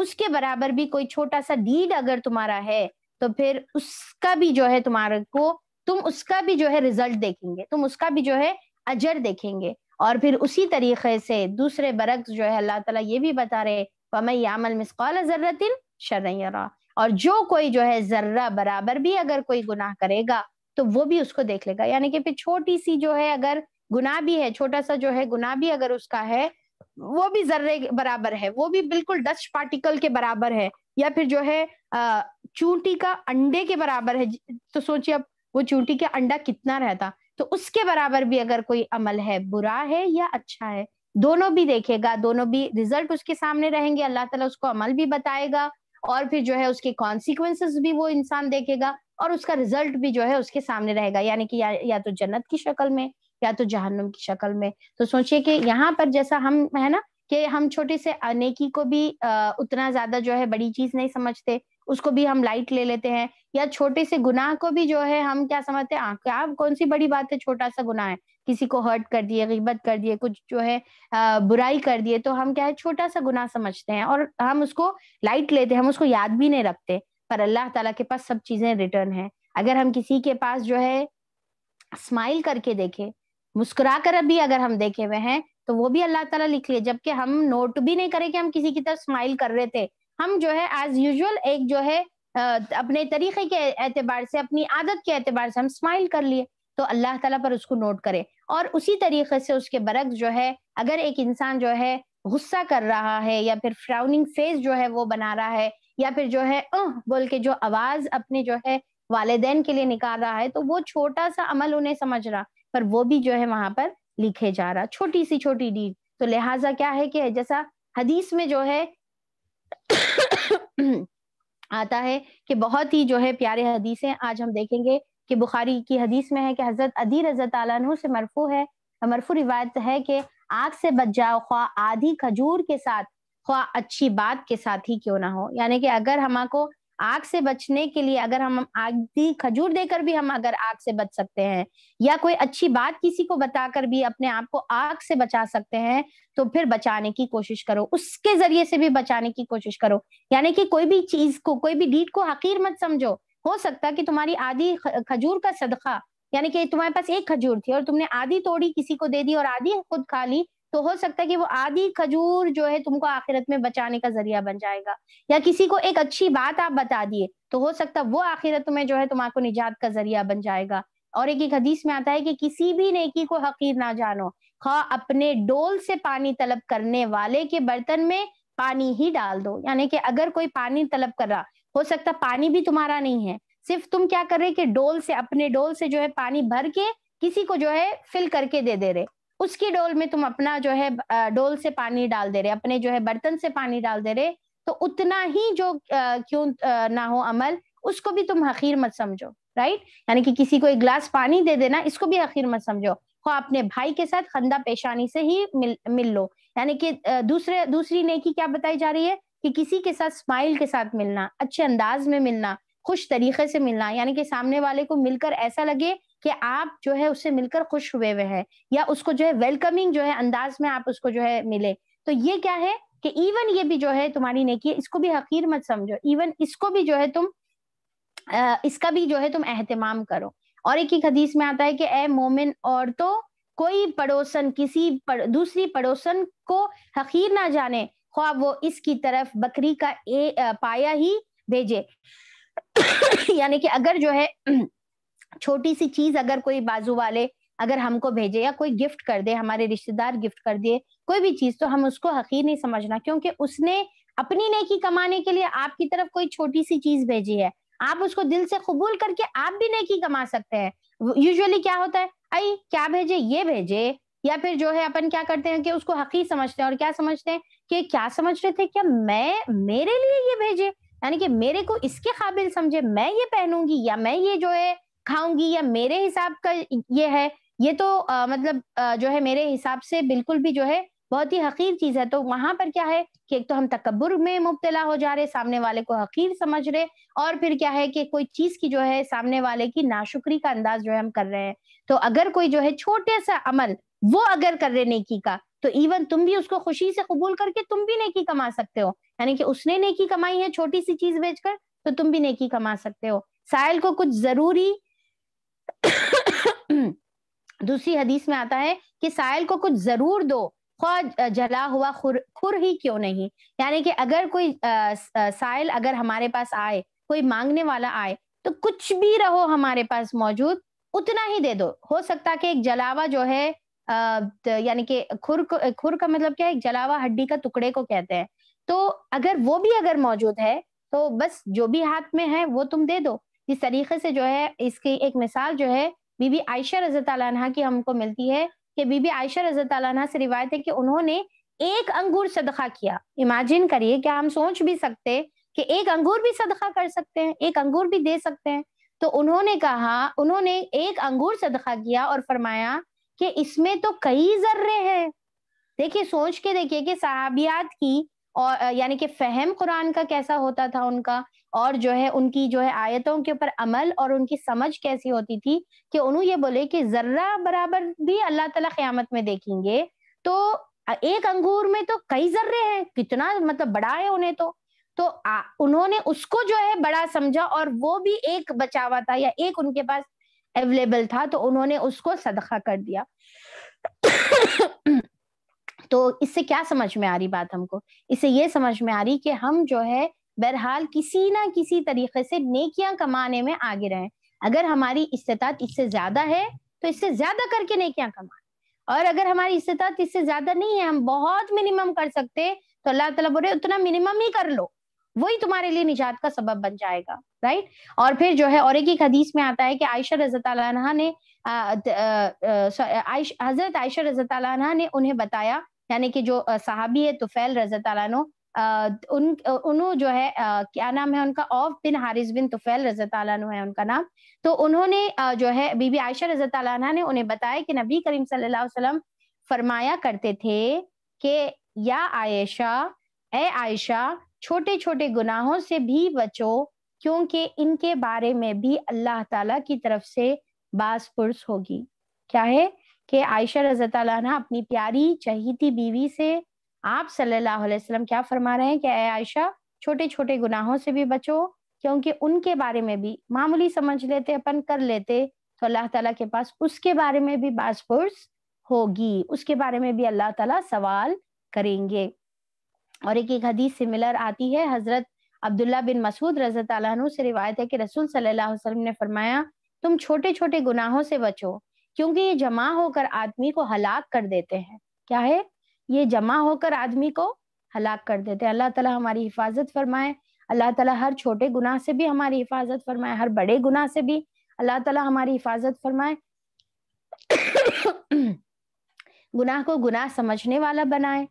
उसके बराबर भी कोई छोटा सा डीड अगर तुम्हारा है तो फिर उसका भी जो है तुम्हारे को तुम उसका भी जो है रिजल्ट देखेंगे तुम उसका भी जो है अजर देखेंगे और फिर उसी तरीके से दूसरे बरक्स जो है अल्लाह ताला ये भी बता रहे वमई यामल मिसकौल जर्रतिन शर्रा और जो कोई जो है जर्रा बराबर भी अगर कोई गुनाह करेगा तो वो भी उसको देख लेगा यानी कि फिर छोटी सी जो है अगर गुना भी है छोटा सा जो है गुना भी अगर उसका है वो भी जर्रे बराबर है वो भी बिल्कुल डस्ट पार्टिकल के बराबर है या फिर जो है चूंटी का अंडे के बराबर है तो सोचिए अब वो चूंटी का अंडा कितना रहता तो उसके बराबर भी अगर कोई अमल है बुरा है या अच्छा है दोनों भी देखेगा दोनों भी रिजल्ट उसके सामने रहेंगे अल्लाह ताला उसको अमल भी बताएगा और फिर जो है उसके कॉन्सिक्वेंसेस भी वो इंसान देखेगा और उसका रिजल्ट भी जो है उसके सामने रहेगा यानी कि या, या तो जन्नत की शक्ल में या तो जहनुम की शक्ल में तो सोचिए कि यहाँ पर जैसा हम है ना कि हम छोटे से अनेकी को भी आ, उतना ज्यादा जो है बड़ी चीज नहीं समझते उसको भी हम लाइट ले लेते हैं या छोटे से गुनाह को भी जो है हम क्या समझते हैं क्या कौन सी बड़ी बात है छोटा सा गुनाह है किसी को हर्ट कर दिए गिबत कर दिए कुछ जो है आ, बुराई कर दिए तो हम क्या है छोटा सा गुनाह समझते हैं और हम उसको लाइट लेते हैं हम उसको याद भी नहीं रखते पर अल्लाह ताला के पास सब चीजें रिटर्न है अगर हम किसी के पास जो है स्माइल करके देखें मुस्कुरा कर भी अगर हम देखे हुए हैं तो वो भी अल्लाह ताला लिख लिए जबकि हम नोट भी नहीं करे कि हम किसी की तरफ स्माइल कर रहे थे हम जो है एज यूजल एक जो है अपने तरीके के एतबार से अपनी आदत के एतबार से हम स्माइल कर लिए तो अल्लाह ताला पर उसको नोट करे और उसी तरीके से उसके बरक्स जो है अगर एक इंसान जो है गुस्सा कर रहा है या फिर फ्राउनिंग फेस जो है वो बना रहा है या फिर जो है अह बोल के जो आवाज अपने जो है वालदेन के लिए निकाल रहा है तो वो छोटा सा अमल उन्हें समझ रहा पर वो भी जो है वहां पर लिखे जा रहा छोटी सी छोटी डीड तो लिहाजा क्या है कि जैसा हदीस में जो है <coughs> आता है कि बहुत ही जो है प्यारे हदीस है आज हम देखेंगे कि बुखारी की हदीस में है कि हजरत अदी रजत से मरफू है मरफू रिवायत है कि आग से बच जाओ ख्वा आधी खजूर के साथ ख्वा अच्छी बात के साथ ही क्यों ना हो यानी कि अगर हमको आग से बचने के लिए अगर हम आधी खजूर देकर भी हम अगर आग से बच सकते हैं या कोई अच्छी बात किसी को बताकर भी अपने आप को आग से बचा सकते हैं तो फिर बचाने की कोशिश करो उसके जरिए से भी बचाने की कोशिश करो यानी कि कोई भी चीज को कोई भी डीट को हकीर मत समझो हो सकता कि तुम्हारी आधी खजूर का सदका यानी कि तुम्हारे पास एक खजूर थी और तुमने आधी तोड़ी किसी को दे दी और आधी खुद खा ली तो हो सकता है कि वो आधी खजूर जो है तुमको आखिरत में बचाने का जरिया बन जाएगा या किसी को एक अच्छी बात आप बता दिए तो हो सकता है वो आखिरत में जो है तुम्हारे निजात का जरिया बन जाएगा और एक एक हदीस में आता है कि किसी भी नेकी को हकीर ना जानो खा अपने डोल से पानी तलब करने वाले के बर्तन में पानी ही डाल दो यानी कि अगर कोई पानी तलब कर रहा हो सकता पानी भी तुम्हारा नहीं है सिर्फ तुम क्या कर रहे कि डोल से अपने डोल से जो है पानी भर के किसी को जो है फिल करके दे दे रहे उसकी डोल में तुम अपना जो है डोल से पानी डाल दे रहे अपने जो है बर्तन से पानी डाल दे रहे तो उतना ही जो क्यों ना हो अमल उसको भी तुम हकीर मत समझो राइट यानी कि किसी को एक ग्लास पानी दे देना इसको भी हकीर मत समझो हो अपने भाई के साथ खंदा पेशानी से ही मिल मिल लो यानी कि दूसरे दूसरी नेकी क्या बताई जा रही है कि किसी के साथ स्माइल के साथ मिलना अच्छे अंदाज में मिलना खुश तरीके से मिलना यानी कि सामने वाले को मिलकर ऐसा लगे कि आप जो है उससे मिलकर खुश हुए हुए हैं या उसको जो है वेलकमिंग जो है अंदाज में आप उसको जो है मिले तो ये क्या है कि इवन ये भी जो है तुम्हारी नेकी है इसको भी हकीर मत समझो इवन इसको भी जो है तुम आ, इसका भी जो है तुम एहतमाम करो और एक ही हदीस में आता है कि ए मोमिन और तो कोई पड़ोसन किसी पड़, दूसरी पड़ोसन को हकीर ना जाने ख्वाब वो इसकी तरफ बकरी का ए, पाया ही भेजे <coughs> यानी कि अगर जो है छोटी सी चीज अगर कोई बाजू वाले अगर हमको भेजे या कोई गिफ्ट कर दे हमारे रिश्तेदार गिफ्ट कर दिए कोई भी चीज तो हम उसको हकीर नहीं समझना क्योंकि उसने अपनी नेकी कमाने के लिए आपकी तरफ कोई छोटी सी चीज भेजी है आप उसको दिल से कबूल करके आप भी नेकी कमा सकते हैं यूजुअली क्या होता है आई क्या भेजे ये भेजे या फिर जो है अपन क्या करते हैं कि उसको हकी समझते हैं और क्या समझते हैं कि क्या समझ रहे थे क्या मैं मेरे लिए ये भेजे यानी कि मेरे को इसके काबिल समझे मैं ये पहनूंगी या मैं ये जो है खाऊंगी या मेरे हिसाब का ये है ये तो आ, मतलब आ, जो है मेरे हिसाब से बिल्कुल भी जो है बहुत ही हकीर चीज है तो वहां पर क्या है कि एक तो हम तकबर में मुबतला हो जा रहे सामने वाले को हकीर समझ रहे और फिर क्या है कि कोई चीज की जो है सामने वाले की नाशुक्री का अंदाज जो है हम कर रहे हैं तो अगर कोई जो है छोटे सा अमल वो अगर कर रहे नेकी का तो इवन तुम भी उसको खुशी से कबूल करके तुम भी नेकी कमा सकते हो यानी कि उसने नेकी कमाई है छोटी सी चीज बेचकर तो तुम भी नेकी कमा सकते हो साहिल को कुछ जरूरी <coughs> दूसरी हदीस में आता है कि साइल को कुछ जरूर दो जला हुआ खुर खुर ही क्यों नहीं यानी कि अगर कोई आ, साइल अगर हमारे पास आए कोई मांगने वाला आए तो कुछ भी रहो हमारे पास मौजूद उतना ही दे दो हो सकता कि एक जलावा जो है यानी कि खुर खुर का मतलब क्या है जलावा हड्डी का टुकड़े को कहते हैं तो अगर वो भी अगर मौजूद है तो बस जो भी हाथ में है वो तुम दे दो जिस तरीके से जो है इसकी एक मिसाल जो है बीबी आयशा रजत की हमको मिलती है कि बीबी आयशा रजत से रिवायत है कि उन्होंने एक अंगूर सदका किया इमेजिन करिए कि हम सोच भी सकते कि एक अंगूर भी सदका कर सकते हैं एक अंगूर भी दे सकते हैं तो उन्होंने कहा उन्होंने एक अंगूर सदका किया और फरमाया कि इसमें तो कई जर्रे हैं देखिए सोच के देखिए कि सहाबियात की और यानी कि फहम कुरान का कैसा होता था उनका और जो है उनकी जो है आयतों के ऊपर अमल और उनकी समझ कैसी होती थी कि उन्होंने ये बोले कि जर्रा बराबर भी अल्लाह तला क्यामत में देखेंगे तो एक अंगूर में तो कई जर्रे हैं कितना मतलब बड़ा है उन्हें तो तो आ, उन्होंने उसको जो है बड़ा समझा और वो भी एक बचावा था या एक उनके पास अवेलेबल था तो उन्होंने उसको सदखा कर दिया <coughs> तो इससे क्या समझ में आ रही बात हमको इससे ये समझ में आ रही कि हम जो है बहरहाल किसी ना किसी तरीके से नेकियां कमाने में आगे रहें अगर हमारी इस्तात इससे ज्यादा है तो इससे ज्यादा करके नेकियां कमाएं और अगर हमारी इस्तात इससे ज्यादा नहीं है हम बहुत मिनिमम कर सकते तो अल्लाह ताला बोले उतना मिनिमम ही कर लो वही तुम्हारे लिए निजात का सबब बन जाएगा राइट और फिर जो है और एक हदीस में आता है कि आयशा रजत ने हजरत आयशा रजत ने उन्हें बताया यानी कि जो सहाबी है तुफैल रजत उन उन्हों जो है आ, क्या नाम है उनका Auf bin Harith bin Tufail रजत है उनका नाम तो उन्होंने आ, जो है बीबी आयशा रजत ने उन्हें बताया कि नबी करीम सल्लाम फरमाया करते थे कि या आयशा ए आयशा छोटे छोटे गुनाहों से भी बचो क्योंकि इनके बारे में भी अल्लाह ताला की तरफ से बास पुरस होगी क्या है कि आयशा रजत अपनी प्यारी चहीती बीवी से आप सल्लल्लाहु अलैहि वसल्लम क्या फरमा रहे हैं कि आयशा छोटे छोटे गुनाहों से भी बचो क्योंकि उनके बारे में भी मामूली समझ लेते अपन कर लेते तो अल्लाह ताला के पास उसके बारे में भी बासपुर्स होगी उसके बारे में भी अल्लाह ताला सवाल करेंगे और एक एक हदीस सिमिलर आती है हजरत अब्दुल्ला बिन मसूद रजत से रिवायत है कि रसूल सल्लल्लाहु अलैहि वसल्लम ने फरमाया तुम छोटे छोटे गुनाहों से बचो क्योंकि ये जमा होकर आदमी को हलाक कर देते हैं क्या है ये जमा होकर आदमी को हलाक कर देते अल्लाह ताला हमारी हिफाजत फरमाए अल्लाह ताला हर छोटे गुनाह से भी हमारी हिफाजत फरमाए हर बड़े गुनाह से भी अल्लाह ताला हमारी हिफाजत फरमाए <coughs> गुनाह को गुनाह समझने वाला बनाए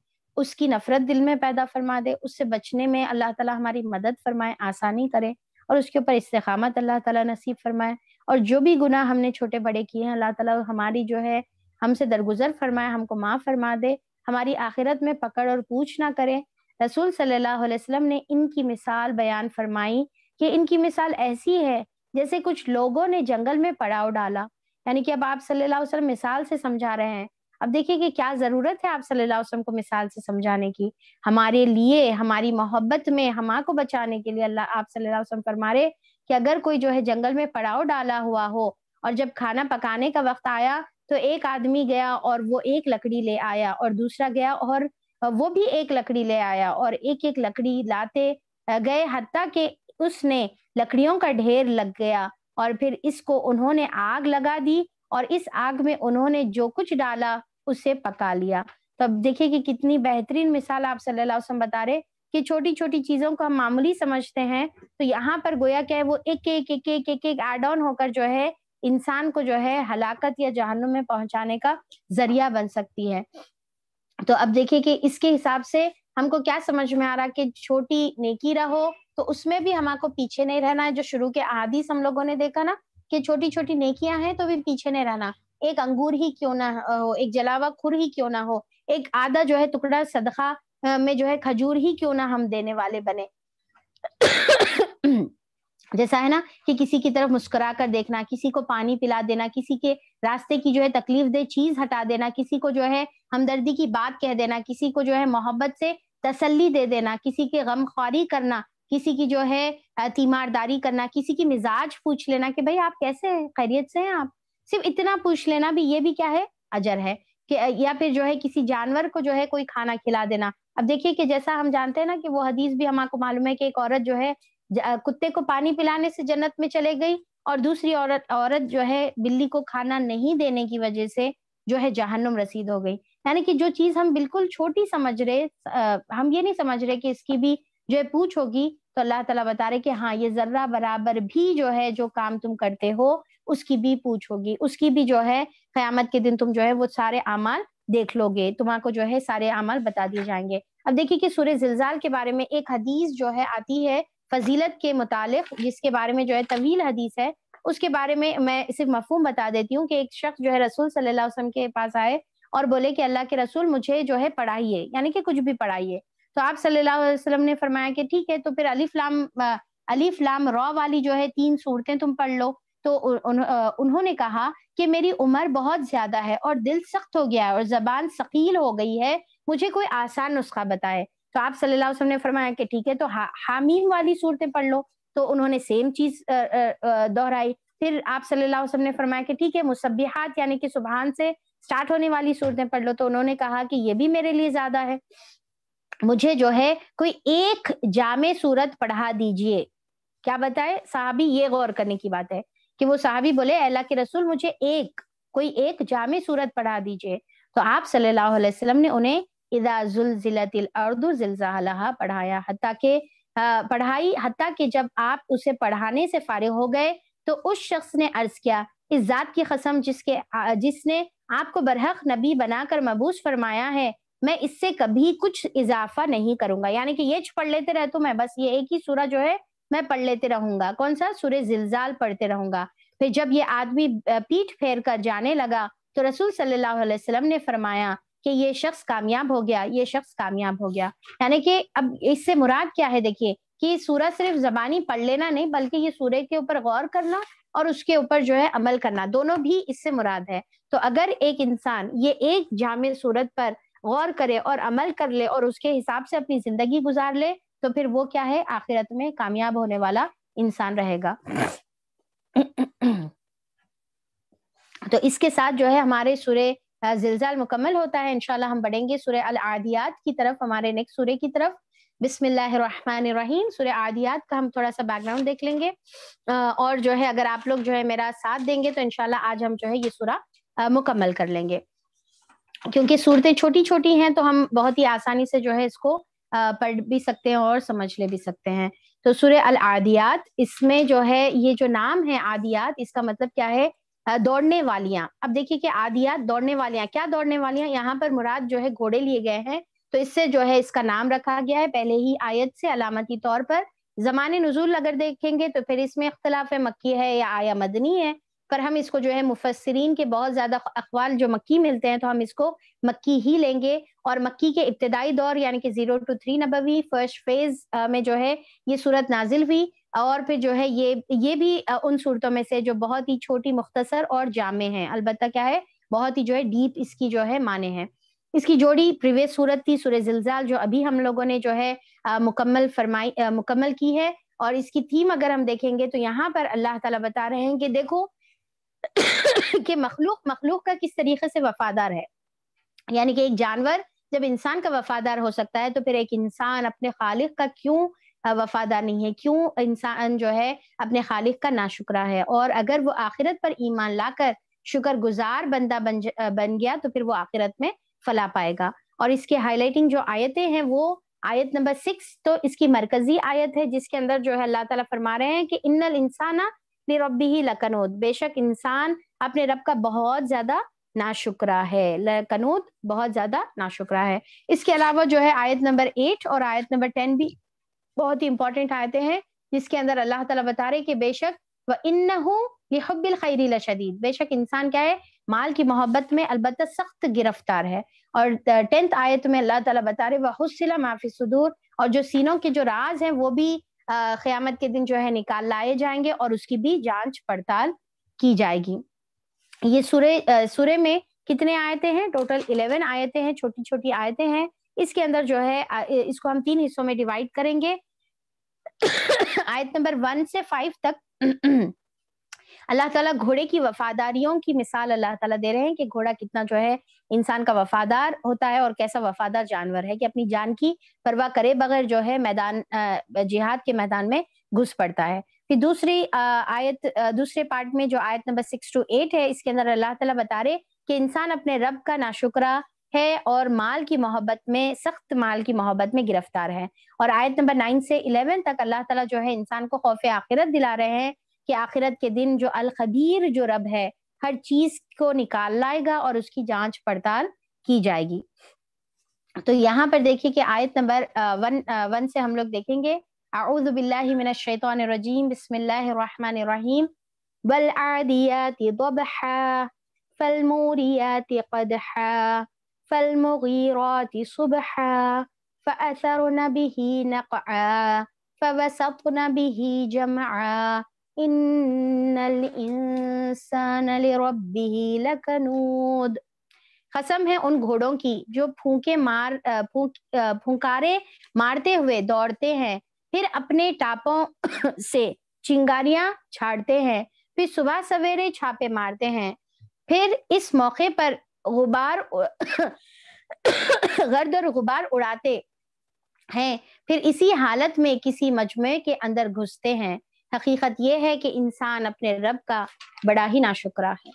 उसकी नफरत दिल में पैदा फरमा दे उससे बचने में अल्लाह ताला हमारी मदद फरमाए आसानी करे और उसके ऊपर इस्तेकामत अल्लाह ताला नसीब फरमाए और जो भी गुनाह हमने छोटे बड़े किए हैं अल्लाह ताला हमारी जो है हमसे दरगुजर फरमाए हमको माफ़ फरमा दे हमारी आखिरत में पकड़ और पूछ ना करें रसूल सल्लल्लाहु अलैहि वसल्लम ने इनकी मिसाल बयान फरमाई कि इनकी मिसाल ऐसी है जैसे कुछ लोगों ने जंगल में पड़ाव डाला यानी कि अब आप सल्लल्लाहु अलैहि वसल्लम मिसाल से समझा रहे हैं अब देखिए कि क्या जरूरत है आप सल्लल्लाहु अलैहि वसल्लम को मिसाल से समझाने की हमारे लिए हमारी मोहब्बत में हमा को बचाने के लिए अल्लाह आप सल्लल्लाहु अलैहि वसल्लम फरमा रहे कि अगर कोई जो है जंगल में पड़ाव डाला हुआ हो और जब खाना पकाने का वक्त आया तो एक आदमी गया और वो एक लकड़ी ले आया और दूसरा गया और वो भी एक लकड़ी ले आया और एक एक लकड़ी लाते गए हत्या के उसने लकड़ियों का ढेर लग गया और फिर इसको उन्होंने आग लगा दी और इस आग में उन्होंने जो कुछ डाला उसे पका लिया तो अब देखिए कि कितनी बेहतरीन मिसाल आप सल्लल्लाहु अलैहि वसल्लम बता रहे कि छोटी छोटी चीजों को हम मामूली समझते हैं तो यहाँ पर गोया क्या है वो एक एक एक एक एक एक एड ऑन होकर जो है इंसान को जो है हलाकत या जहनुम में पहुंचाने का जरिया बन सकती है तो अब देखिए कि इसके हिसाब से हमको क्या समझ में आ रहा कि छोटी नेकी रहो तो उसमें भी हमको पीछे नहीं रहना है जो शुरू के आदिश हम लोगों ने देखा ना कि छोटी छोटी नेकियां हैं तो भी पीछे नहीं रहना एक अंगूर ही क्यों ना हो एक जलावा खुर ही क्यों ना हो एक आधा जो है टुकड़ा सदखा में जो है खजूर ही क्यों ना हम देने वाले बने जैसा है ना कि किसी की तरफ मुस्कुरा कर देखना किसी को पानी पिला देना किसी के रास्ते की जो है तकलीफ दे चीज हटा देना किसी को जो है हमदर्दी की बात कह देना किसी को जो है मोहब्बत से तसल्ली दे देना किसी के गम ख्वारी करना किसी की जो है तीमारदारी करना किसी की मिजाज पूछ लेना कि भाई आप कैसे हैं खैरियत से हैं आप सिर्फ इतना पूछ लेना भी ये भी क्या है अजर है कि या फिर जो है किसी जानवर को जो है कोई खाना खिला देना अब देखिए कि जैसा हम जानते हैं ना कि वो हदीस भी हमको मालूम है कि एक औरत जो है कुत्ते को पानी पिलाने से जन्नत में चले गई और दूसरी औरत औरत जो है बिल्ली को खाना नहीं देने की वजह से जो है जहन्नुम रसीद हो गई यानी कि जो चीज हम बिल्कुल छोटी समझ रहे आ, हम ये नहीं समझ रहे कि इसकी भी जो है पूछ होगी तो अल्लाह ताला बता रहे कि हाँ ये जर्रा बराबर भी जो है जो काम तुम करते हो उसकी भी पूछ होगी उसकी भी जो है क्यामत के दिन तुम जो है वो सारे अमाल देख लोगे तुम्हारा जो है सारे अमाल बता दिए जाएंगे अब देखिए कि सूर्य जिलजाल के बारे में एक हदीस जो है आती है फजीलत के मुतालिक जिसके बारे में जो है तवील हदीस है उसके बारे में मैं सिर्फ मफहम बता देती हूँ कि एक शख्स जो है रसूल सल्लल्लाहु अलैहि वसल्लम के पास आए और बोले कि अल्लाह के रसूल मुझे जो है पढ़ाइए यानी कि कुछ भी पढ़ाइए तो आप सल्लल्लाहु अलैहि वसल्लम ने फरमाया कि ठीक है तो फिर अलीफ लाम अलीफ लाम रॉ वाली जो है तीन सूरतें तुम पढ़ लो तो उन, उन्होंने कहा कि मेरी उम्र बहुत ज्यादा है और दिल सख्त हो गया है और जबान शकील हो गई है मुझे कोई आसान नुस्खा बताए तो आप सल्लल्लाहु अलैहि वसल्लम ने फरमाया कि ठीक है तो हा, हामीम वाली सूरतें पढ़ लो तो उन्होंने सेम चीज दोहराई फिर आप सल्लल्लाहु अलैहि वसल्लम ने फरमाया कि ठीक है मुसबिहात यानी कि सुबहान से स्टार्ट होने वाली सूरतें पढ़ लो तो उन्होंने कहा कि ये भी मेरे लिए ज्यादा है मुझे जो है कोई एक जामे सूरत पढ़ा दीजिए क्या बताए साहबी ये गौर करने की बात है कि वो साहबी बोले अल्लाह के रसूल मुझे एक कोई एक जामे सूरत पढ़ा दीजिए तो आप सल्लल्लाहु अलैहि वसल्लम ने उन्हें पढ़ाया के पढ़ाई हती जब आप उसे पढ़ाने से फारिग हो गए तो उस शख्स ने अर्ज किया इस ज़ात की कसम जिसके जिसने आपको बरहक नबी बनाकर मबूस फरमाया है मैं इससे कभी कुछ इजाफा नहीं करूंगा यानी कि ये पढ़ लेते रह तो मैं बस ये एक ही सूरा जो है मैं पढ़ लेते रहूंगा कौन सा सूर्य जिलजाल पढ़ते रहूंगा फिर जब ये आदमी पीठ फेर कर जाने लगा तो रसूल सल्लल्लाहु अलैहि वसल्लम ने फरमाया कि ये शख्स कामयाब हो गया ये शख्स कामयाब हो गया यानी कि अब इससे मुराद क्या है देखिए कि सूरज सिर्फ जबानी पढ़ लेना नहीं बल्कि ये सूर्य के ऊपर गौर करना और उसके ऊपर जो है अमल करना दोनों भी इससे मुराद है तो अगर एक इंसान ये एक जाम सूरत पर गौर करे और अमल कर ले और उसके हिसाब से अपनी जिंदगी गुजार ले तो फिर वो क्या है आखिरत में कामयाब होने वाला इंसान रहेगा <clears throat> तो इसके साथ जो है हमारे सूर्य जिलजाल मुकम्मल होता है इनशाला हम बढ़ेंगे सुर अल आदियात की तरफ हमारे नेक्स्ट सूर्य की तरफ बिस्मिल्लाहिर्रहमानिर्रहीम सूर्य आदियात का हम थोड़ा सा बैकग्राउंड देख लेंगे और जो है अगर आप लोग जो है मेरा साथ देंगे तो इनशाला आज हम जो है ये सूरा मुकम्मल कर लेंगे क्योंकि सूरतें छोटी छोटी हैं तो हम बहुत ही आसानी से जो है इसको पढ़ भी सकते हैं और समझ ले भी सकते हैं तो सुर अल आदियात इसमें जो है ये जो नाम है आदियात इसका मतलब क्या है दौड़ने वालियां अब देखिए कि आदिया दौड़ने वालियां क्या दौड़ने वालियां यहाँ पर मुराद जो है घोड़े लिए गए हैं तो इससे जो है इसका नाम रखा गया है पहले ही आयत से अलामती तौर पर जमाने नजूल अगर देखेंगे तो फिर इसमें इख्तलाफ मक्की है या आया मदनी है पर हम इसको जो है मुफसरीन के बहुत ज्यादा अखवाल जो मक्की मिलते हैं तो हम इसको मक्की ही लेंगे और मक्की के इब्तदाई दौर यानी कि जीरो टू थ्री नबवी फर्स्ट फेज में जो है ये सूरत नाजिल हुई और फिर जो है ये ये भी उन सूरतों में से जो बहुत ही छोटी मुख्तसर और जामे हैं अलबत् क्या है बहुत ही जो है डीप इसकी जो है माने हैं इसकी जोड़ी प्रीवियस सूरत थी सूर्य जिलजाल जो अभी हम लोगों ने जो है मुकम्मल फरमाई मुकम्मल की है और इसकी थीम अगर हम देखेंगे तो यहाँ पर अल्लाह ताला बता रहे हैं कि देखो કે makhluk makhluk ક કે કિસ તરીકે سے વફાદાર હે یعنی કે એક જનવર જબ ઇન્સાન કા વફાદાર હો સકતા હે તો ફિર એક ઇન્સાન અપને ખાલીખ કા ક્યુ વફાદાર નહીં હે ક્યુ ઇન્સાન જો હે અપને ખાલીખ કા નાશુક્રા હે ઓર અગર વો આખirat પર ઈમાન લકર શુકરગુઝાર બંદા બન ગયા તો ફિર વો આખirat મે ફલા પાએગા ઓર ઇસકે હાઇલાઇટિંગ જો આયતે હે વો આયત નંબર 6 તો ઇસકી מרકזי આયત હે جسકે અંદર જો હે અલ્લાહ તઆલા ફરમા રહે હે કે ઇનલ ઇન્સાન रबी ही लकनूत बेशक इंसान अपने रब का बहुत ज्यादा नाशुक्रा है लकनूत बहुत ज्यादा नाशुक्रा है इसके अलावा जो है आयत नंबर एट और आयत नंबर टेन भी बहुत ही इंपॉर्टेंट आयते हैं जिसके अंदर अल्लाह ताला बता रहे कि बेशक व इन हब्बिल खैरी लशदीद बेशक इंसान क्या है माल की मोहब्बत में अलबत् सख्त गिरफ्तार है और टेंथ आयत में अल्लाह ताला बता रहे वह हुसिला माफी सुदूर और जो सीनों के जो राज हैं वो भी क़यामत के दिन जो है निकाल लाए जाएंगे और उसकी भी जांच पड़ताल की जाएगी ये सूर्य सूर्य में कितने आयते हैं टोटल इलेवन आयते हैं छोटी छोटी आयते हैं इसके अंदर जो है इसको हम तीन हिस्सों में डिवाइड करेंगे <coughs> आयत नंबर वन से फाइव तक अल्लाह ताला घोड़े की वफादारियों की मिसाल अल्लाह ताला दे रहे हैं कि घोड़ा कितना जो है इंसान का वफादार होता है और कैसा वफादार जानवर है कि अपनी जान की परवाह करे बगैर जो है मैदान जिहाद के मैदान में घुस पड़ता है फिर दूसरी आयत दूसरे पार्ट में जो आयत नंबर सिक्स टू एट है इसके अंदर अल्लाह तला बता रहे कि इंसान अपने रब का नाशुकरा है और माल की मोहब्बत में सख्त माल की मोहब्बत में गिरफ्तार है और आयत नंबर नाइन से इलेवन तक अल्लाह ताला जो है इंसान को खौफ आखिरत दिला रहे हैं कि आखिरत के दिन जो अलखबीर जो रब है हर चीज को निकाल लाएगा और उसकी जांच पड़ताल की जाएगी तो यहाँ पर देखिए कि आयत नंबर वन वन से हम लोग देखेंगे आउज فالمغيرات صبحا فأثرن به نقعا فوسطن به جمعا इन्नल इंसान लकनूद कसम है उन घोड़ों की जो फूके मार फूक फूंकारे मारते हुए दौड़ते हैं फिर अपने टापों <coughs> से चिंगारियां छाड़ते हैं फिर सुबह सवेरे छापे मारते हैं फिर इस मौके पर गुबार <coughs> गर्द और गुबार उड़ाते हैं फिर इसी हालत में किसी मजमे के अंदर घुसते हैं हकीकत यह है कि इंसान अपने रब का बड़ा ही नाशुक्रा है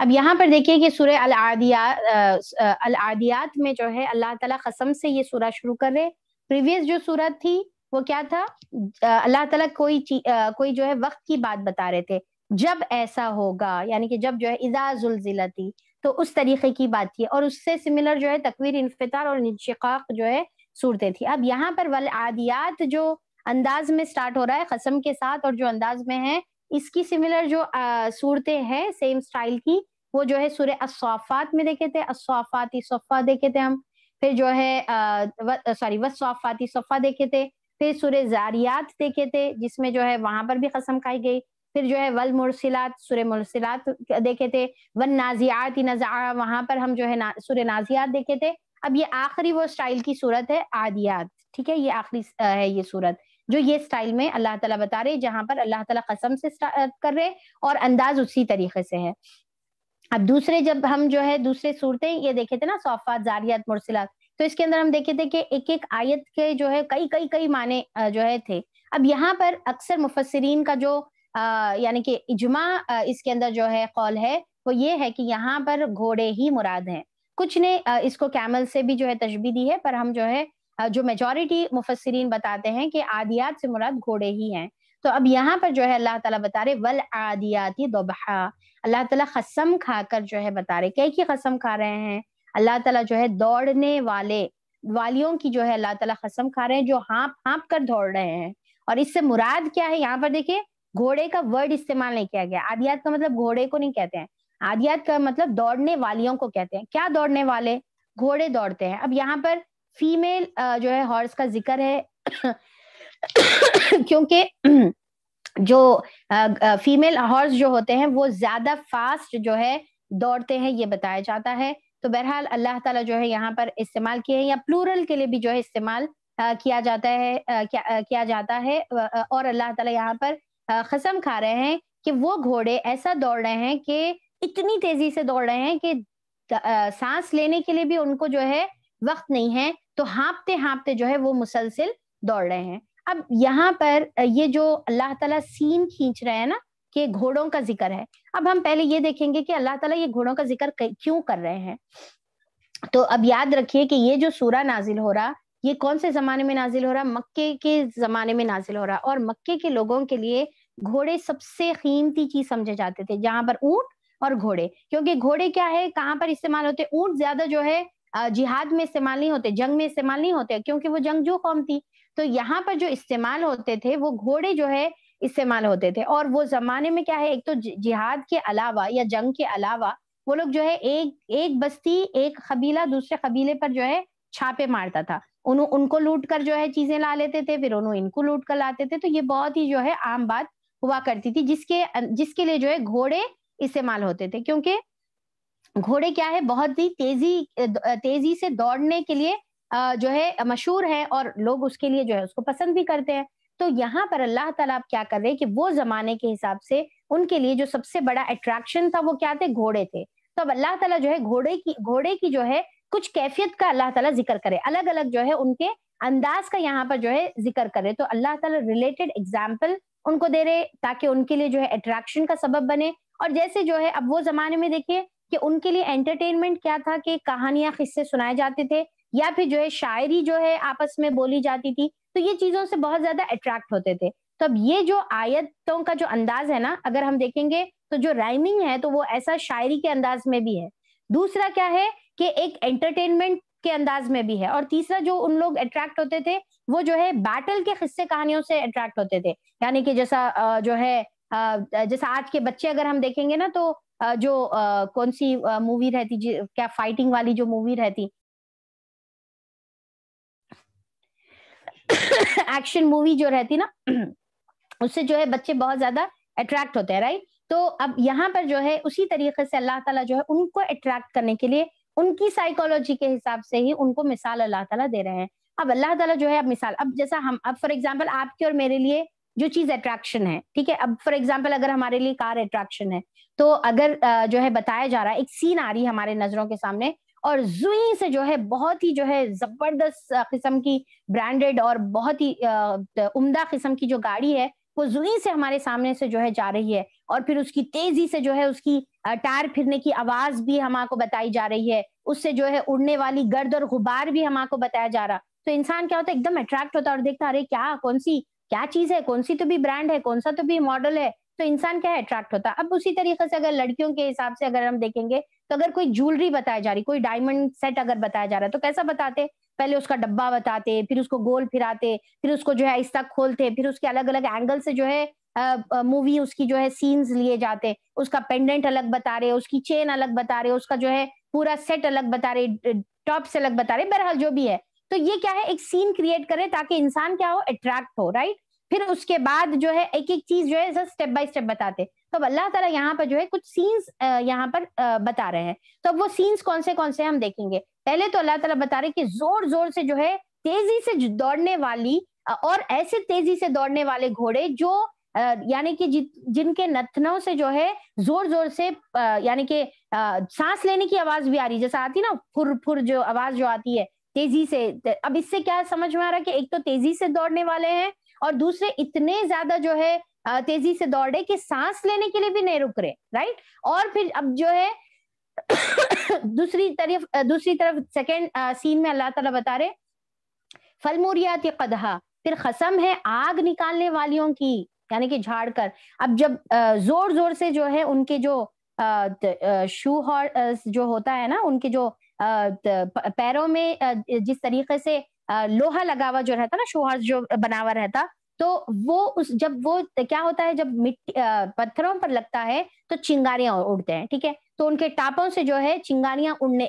अब यहाँ पर देखिए कि सूर्य अल आदियात में जो है अल्लाह ताला कसम से ये सूरह शुरू कर रहे प्रीवियस जो सूरत थी वो क्या था अल्लाह ताला कोई आ, कोई जो है वक्त की बात बता रहे थे जब ऐसा होगा यानी कि जब जो है इजाजुलजिलती तो उस तरीके की बात थी और उससे सिमिलर जो है तकवीर इनफितार और इंशकाक जो है सूरतें थी अब यहाँ पर वल आदियात जो अंदाज में स्टार्ट हो रहा है कसम के साथ और जो अंदाज में है इसकी सिमिलर जो सूरतें हैं सेम स्टाइल की वो जो है सूर्य असवाफात में देखे थे असवाफाती सफ़ा देखे थे हम फिर जो है सॉरी वसवाफाती सफ़ा देखे थे फिर सूर्य जारियात देखे थे जिसमें जो है वहां पर भी कसम खाई गई फिर जो है वल मुरसिलात सूर्य मुरसिलात देखे थे वन नाजियात नजारा वहां पर हम जो है ना, सूर्य नाजियात देखे थे अब ये आखिरी वो स्टाइल की सूरत है आदियात ठीक है ये आखिरी है ये सूरत जो ये स्टाइल में अल्लाह ताला बता रहे जहां पर अल्लाह ताला कसम से कर रहे और अंदाज उसी तरीके से है अब दूसरे जब हम जो है दूसरे सूरतें ये देखे थे ना सोफात जारियात मुरसिलात तो इसके अंदर हम देखे थे कि एक एक आयत के जो है कई कई कई माने जो है थे अब यहाँ पर अक्सर मुफसरीन का जो यानी कि इजमा इसके अंदर जो है कौल है वो ये है कि यहाँ पर घोड़े ही मुराद हैं कुछ ने इसको कैमल से भी जो है तशबी दी है पर हम जो है जो मेजोरिटी मुफसरीन बताते हैं कि आदियात से मुराद घोड़े ही हैं तो अब यहाँ पर जो है अल्लाह ताला बता रहे वल आदियाती दोबहा अल्लाह ताला खसम खाकर जो है बता रहे कई की कसम खा रहे हैं अल्लाह ताला जो है दौड़ने वाले वालियों की जो है अल्लाह ताला कसम खा रहे हैं जो हाँप हाँप कर दौड़ रहे हैं और इससे मुराद क्या है यहाँ पर देखिये घोड़े का वर्ड इस्तेमाल नहीं किया गया आदियात का मतलब घोड़े को नहीं कहते हैं आदियात का मतलब दौड़ने वालियों को कहते हैं क्या दौड़ने वाले घोड़े दौड़ते हैं अब यहाँ पर फीमेल जो है हॉर्स का जिक्र है <coughs> क्योंकि <clears throat> जो फीमेल हॉर्स जो होते हैं वो ज्यादा फास्ट जो है दौड़ते हैं ये बताया जाता है तो बहरहाल अल्लाह ताला जो है यहाँ पर इस्तेमाल किए हैं या प्लूरल के लिए भी जो है इस्तेमाल किया जाता है किया, किया जाता है और अल्लाह ताला यहाँ पर खसम खा रहे हैं कि वो घोड़े ऐसा दौड़ रहे हैं कि इतनी तेजी से दौड़ रहे हैं कि सांस लेने के लिए भी उनको जो है वक्त नहीं है तो हाँपते हाँपते जो है वो मुसलसिल दौड़ रहे हैं अब यहाँ पर ये जो अल्लाह ताला सीन खींच रहे हैं ना कि घोड़ों का जिक्र है अब हम पहले ये देखेंगे कि अल्लाह ताला ये घोड़ों का जिक्र क्यों कर रहे हैं तो अब याद रखिए कि ये जो सूरा नाजिल हो रहा ये कौन से जमाने में नाजिल हो रहा मक्के के जमाने में नाजिल हो रहा और मक्के के लोगों के लिए घोड़े सबसे कीमती चीज समझे जाते थे जहां पर ऊंट और घोड़े क्योंकि घोड़े क्या है कहाँ पर इस्तेमाल होते ऊंट ज्यादा जो है जिहाद में इस्तेमाल नहीं होते जंग में इस्तेमाल नहीं होते क्योंकि वो जंग जो कौम थी तो यहाँ पर जो इस्तेमाल होते थे वो घोड़े जो है इस्तेमाल होते थे और वो जमाने में क्या है एक तो जिहाद के अलावा या जंग के अलावा वो लोग जो है एक एक बस्ती एक कबीला दूसरे कबीले पर जो है छापे मारता था उन, उनको लूट कर जो है चीजें ला लेते थे फिर उन्होंने इनको लूट कर लाते थे तो ये बहुत ही जो है आम बात हुआ करती थी जिसके जिसके लिए जो है घोड़े इस्तेमाल होते थे क्योंकि घोड़े क्या है बहुत ही तेजी तेजी से दौड़ने के लिए जो है मशहूर है और लोग उसके लिए जो है उसको पसंद भी करते हैं तो यहाँ पर अल्लाह ताला आप क्या कर रहे हैं कि वो जमाने के हिसाब से उनके लिए जो सबसे बड़ा अट्रैक्शन था वो क्या थे घोड़े थे तो अब अल्लाह ताला जो है घोड़े की घोड़े की जो है कुछ कैफियत का अल्लाह ताला जिक्र करे अलग अलग जो है उनके अंदाज का यहाँ पर जो है जिक्र करे तो अल्लाह ताला रिलेटेड एग्जाम्पल उनको दे रहे ताकि उनके लिए जो है अट्रैक्शन का सबब बने और जैसे जो है अब वो जमाने में देखिए कि उनके लिए एंटरटेनमेंट क्या था कि कहानियां किस्से सुनाए जाते थे या फिर जो है शायरी जो है आपस में बोली जाती थी तो ये चीजों से बहुत ज्यादा अट्रैक्ट होते थे तो अब ये जो आयतों का जो अंदाज है ना अगर हम देखेंगे तो जो राइमिंग है तो वो ऐसा शायरी के अंदाज में भी है दूसरा क्या है कि एक एंटरटेनमेंट के अंदाज में भी है और तीसरा जो उन लोग अट्रैक्ट होते थे वो जो है बैटल के किस्से कहानियों से अट्रैक्ट होते थे यानी कि जैसा जो है जैसा आज के बच्चे अगर हम देखेंगे ना तो जो कौन सी मूवी रहती क्या फाइटिंग वाली जो मूवी रहती एक्शन मूवी जो रहती ना उससे जो है बच्चे बहुत ज्यादा अट्रैक्ट होते हैं राइट तो अब यहाँ पर जो है उसी तरीके से अल्लाह ताला जो है उनको अट्रैक्ट करने के लिए उनकी साइकोलॉजी के हिसाब से ही उनको मिसाल अल्लाह ताला दे रहे हैं अब अल्लाह ताला जो है अब मिसाल अब जैसा हम अब फॉर एग्जाम्पल आपके और मेरे लिए जो चीज अट्रैक्शन है ठीक है अब फॉर एग्जाम्पल अगर हमारे लिए कार अट्रैक्शन है तो अगर जो है बताया जा रहा है एक सीन आ रही है हमारे नजरों के सामने और जुई से जो है बहुत ही जो है जबरदस्त किस्म की ब्रांडेड और बहुत ही उम्दा किस्म की जो गाड़ी है वो जुई से हमारे सामने से जो है जा रही है और फिर उसकी तेजी से जो है उसकी टायर फिरने की आवाज भी आपको बताई जा रही है उससे जो है उड़ने वाली गर्द और गुबार भी हम आपको बताया जा रहा तो इंसान क्या होता है एकदम अट्रैक्ट होता है और देखता अरे क्या कौन सी क्या चीज है कौन सी तो भी ब्रांड है कौन सा तो भी मॉडल है तो इंसान क्या है अट्रैक्ट होता है अब उसी तरीके से अगर लड़कियों के हिसाब से अगर हम देखेंगे तो अगर कोई ज्वेलरी बताया जा रही कोई डायमंड सेट अगर बताया जा रहा है तो कैसा बताते पहले उसका डब्बा बताते फिर उसको गोल फिराते फिर उसको जो है तक खोलते फिर उसके अलग अलग एंगल से जो है मूवी उसकी जो है सीन्स लिए जाते उसका पेंडेंट अलग बता रहे उसकी चेन अलग बता रहे उसका जो है पूरा सेट अलग बता रहे टॉप से अलग बता रहे बहरहाल जो भी है तो ये क्या है एक सीन क्रिएट करे ताकि इंसान क्या हो अट्रैक्ट हो राइट फिर उसके बाद जो है एक एक चीज जो है स्टेप बाय स्टेप बताते तो अब अल्लाह ताला यहाँ पर जो है कुछ सीन्स यहाँ पर बता रहे हैं तो अब वो सीन्स कौन से कौन से हम देखेंगे पहले तो अल्लाह ताला बता रहे कि जोर जोर से जो है तेजी से दौड़ने वाली और ऐसे तेजी से दौड़ने वाले घोड़े जो यानी कि जिनके नथनों से जो है जोर जोर से यानी कि सांस लेने की आवाज भी आ रही जैसा आती ना फुर फुर जो आवाज जो आती है तेजी से अब इससे क्या समझ में आ रहा है कि एक तो तेजी से दौड़ने वाले हैं और दूसरे इतने ज्यादा जो है तेजी से दौड़े कि सांस लेने के लिए भी नहीं रुक रहे राइट और फिर अब जो है <coughs> दूसरी तरफ दूसरी तरफ सेकेंड सीन में अल्लाह ताला बता रहे फलमूरियात कदहा फिर खसम है आग निकालने वालियों की यानी कि झाड़कर अब जब जोर जोर से जो है उनके जो शू हॉर्स जो होता है ना उनके जो पैरों में जिस तरीके से लोहा लगा हुआ जो रहता ना शोहर जो बना हुआ रहता तो वो उस जब वो क्या होता है जब मिट्टी पत्थरों पर लगता है तो चिंगारियां उड़ते हैं ठीक है तो उनके टापों से जो है चिंगारियां उड़ने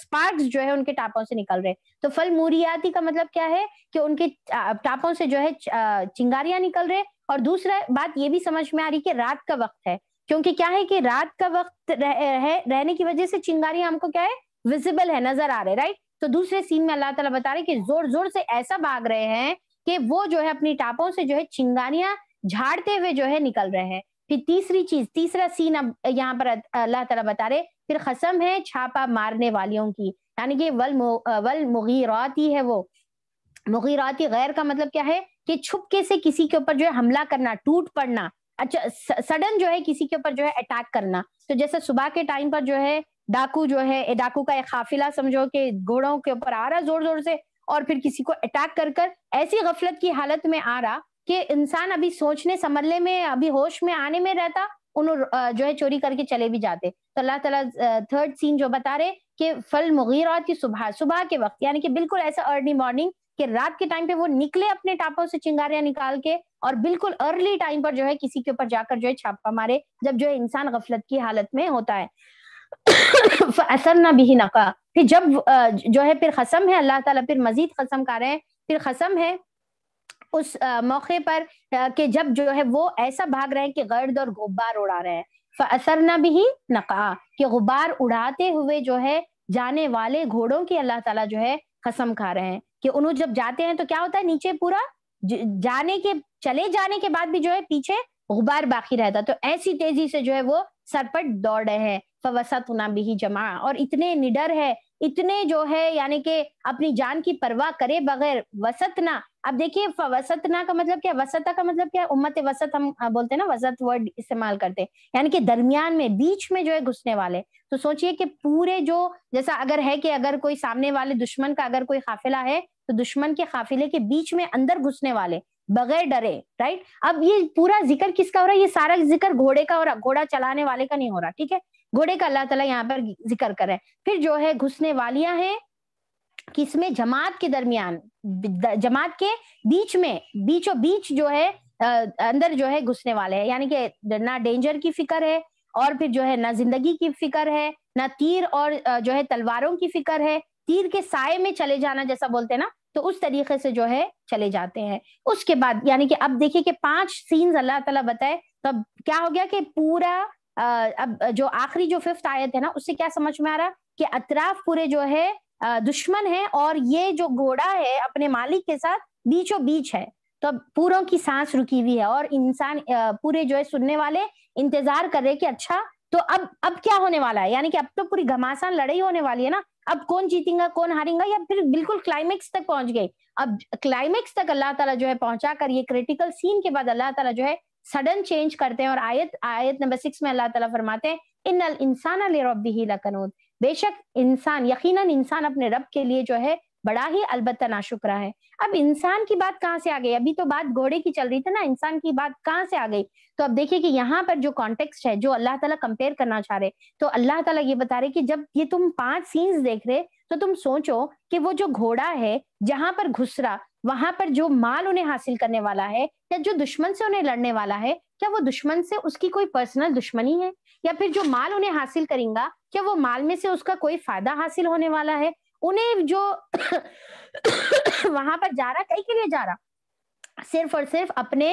स्पार्क्स जो है उनके टापों से निकल रहे तो फल मुरियाती का मतलब क्या है कि उनके टापों से जो है चिंगारियां निकल रहे और दूसरा बात ये भी समझ में आ रही कि रात का वक्त है क्योंकि क्या है कि रात का वक्त रह, रह, रहने की वजह से चिंगारियां हमको क्या है विजिबल है नजर आ रहे राइट तो दूसरे सीन में अल्लाह ताला बता रहे कि जोर जोर से ऐसा भाग रहे हैं कि वो जो है अपनी टापों से जो है चिंगारियां झाड़ते हुए जो है निकल रहे हैं फिर तीसरी चीज तीसरा सीन अब यहाँ पर अल्लाह तला बता रहे फिर खसम है छापा मारने वालियों की यानी कि वल वल मुगीराती है वो मुगीराती गैर का मतलब क्या है कि छुपके से किसी के ऊपर जो है हमला करना टूट पड़ना अच्छा सडन जो है किसी के ऊपर जो है अटैक करना तो जैसे सुबह के टाइम पर जो है डाकू जो है डाकू का एक काफिला समझो कि घोड़ों के ऊपर आ रहा जोर जोर से और फिर किसी को अटैक कर कर ऐसी गफलत की हालत में आ रहा कि इंसान अभी सोचने समझने में अभी होश में आने में रहता उन्होंने जो है चोरी करके चले भी जाते तो अल्लाह तला थर्ड सीन जो बता रहे कि फल मुगीरा की सुबह सुबह के वक्त यानी कि बिल्कुल ऐसा अर्ली मॉर्निंग कि रात के टाइम पे वो निकले अपने टापों से चिंगारियां निकाल के और बिल्कुल अर्ली टाइम पर जो है किसी के ऊपर जाकर जो है छापा मारे जब जो है इंसान गफलत की हालत में होता है असर ना भी नका फिर जब जो है फिर खसम है अल्लाह ताला फिर मजीद खसम कर रहे हैं फिर खसम है उस मौके पर कि जब जो है वो ऐसा भाग रहे हैं कि गर्द और गुब्बार उड़ा रहे हैं असर न भी नका कि गुब्बार उड़ाते हुए जो है जाने वाले घोड़ों की अल्लाह ताला जो है कसम खा रहे हैं कि उन्हों जब जाते हैं तो क्या होता है नीचे पूरा जाने के चले जाने के बाद भी जो है पीछे गुब्बार बाकी रहता तो ऐसी तेजी से जो है वो सरपट दौड़ रहे हैं फवसतुना भी जमा और इतने निडर है इतने जो है यानी कि अपनी जान की परवाह करे बगैर वसतना अब देखिए वसतना का मतलब क्या वसता का मतलब क्या उम्मत वसत हम बोलते हैं ना वसत वर्ड इस्तेमाल करते हैं यानी कि दरमियान में बीच में जो है घुसने वाले तो सोचिए कि पूरे जो जैसा अगर है कि अगर कोई सामने वाले दुश्मन का अगर कोई काफिला है तो दुश्मन के काफिले के बीच में अंदर घुसने वाले बगैर डरे राइट अब ये पूरा जिक्र किसका हो रहा है ये सारा जिक्र घोड़े का हो रहा घोड़ा चलाने वाले का नहीं हो रहा ठीक है घोड़े का अल्लाह तला यहाँ पर जिक्र कर रहे हैं फिर जो है घुसने वालियां हैं किसमें जमात के दरमियान जमात के बीच में बीचों बीच जो है अंदर जो है घुसने वाले हैं यानी कि ना डेंजर की फिक्र है और फिर जो है ना जिंदगी की फिक्र है ना तीर और जो है तलवारों की फिक्र है तीर के साय में चले जाना जैसा बोलते हैं ना तो उस तरीके से जो है चले जाते हैं उसके बाद यानी कि अब देखिए कि पांच सीन्स अल्लाह ताला बताए तब तो क्या हो गया कि पूरा अब जो आखिरी जो फिफ्थ आयत है ना उससे क्या समझ में आ रहा कि अतराफ पूरे जो है दुश्मन है और ये जो घोड़ा है अपने मालिक के साथ बीचों बीच है तो अब पूरों की सांस रुकी हुई है और इंसान पूरे जो है सुनने वाले इंतजार कर रहे कि अच्छा तो अब अब क्या होने वाला है यानी कि अब तो पूरी घमासान लड़ाई होने वाली है ना अब कौन जीतेगा कौन हारेगा या फिर बिल्कुल क्लाइमेक्स तक पहुंच गए अब क्लाइमेक्स तक अल्लाह ताला जो है पहुंचा कर ये क्रिटिकल सीन के बाद अल्लाह ताला जो है सडन चेंज करते हैं और आयत आयत नंबर सिक्स में अल्लाह ताला फरमाते हैं इन इंसान रबी लकनूद बेशक इंसान यकीनन इंसान अपने रब के लिए जो है बड़ा ही अलबत्ता नाशुक्रा है अब इंसान की बात कहाँ से आ गई अभी तो बात घोड़े की चल रही थी ना इंसान की बात कहाँ से आ गई तो अब देखिए कि यहाँ पर जो कॉन्टेक्स्ट है जो अल्लाह ताला कंपेयर करना चाह रहे तो अल्लाह ताला ये बता रहे कि जब ये तुम पांच सीन्स देख रहे तो तुम सोचो कि वो जो घोड़ा है जहां पर घुसरा वहां पर जो माल उन्हें हासिल करने वाला है या जो दुश्मन से उन्हें लड़ने वाला है क्या वो दुश्मन से उसकी कोई पर्सनल दुश्मनी है या फिर जो माल उन्हें हासिल करेगा क्या वो माल में से उसका कोई फायदा हासिल होने वाला है उन्हें जो <coughs> वहां पर जा रहा कहीं के लिए जा रहा सिर्फ और सिर्फ अपने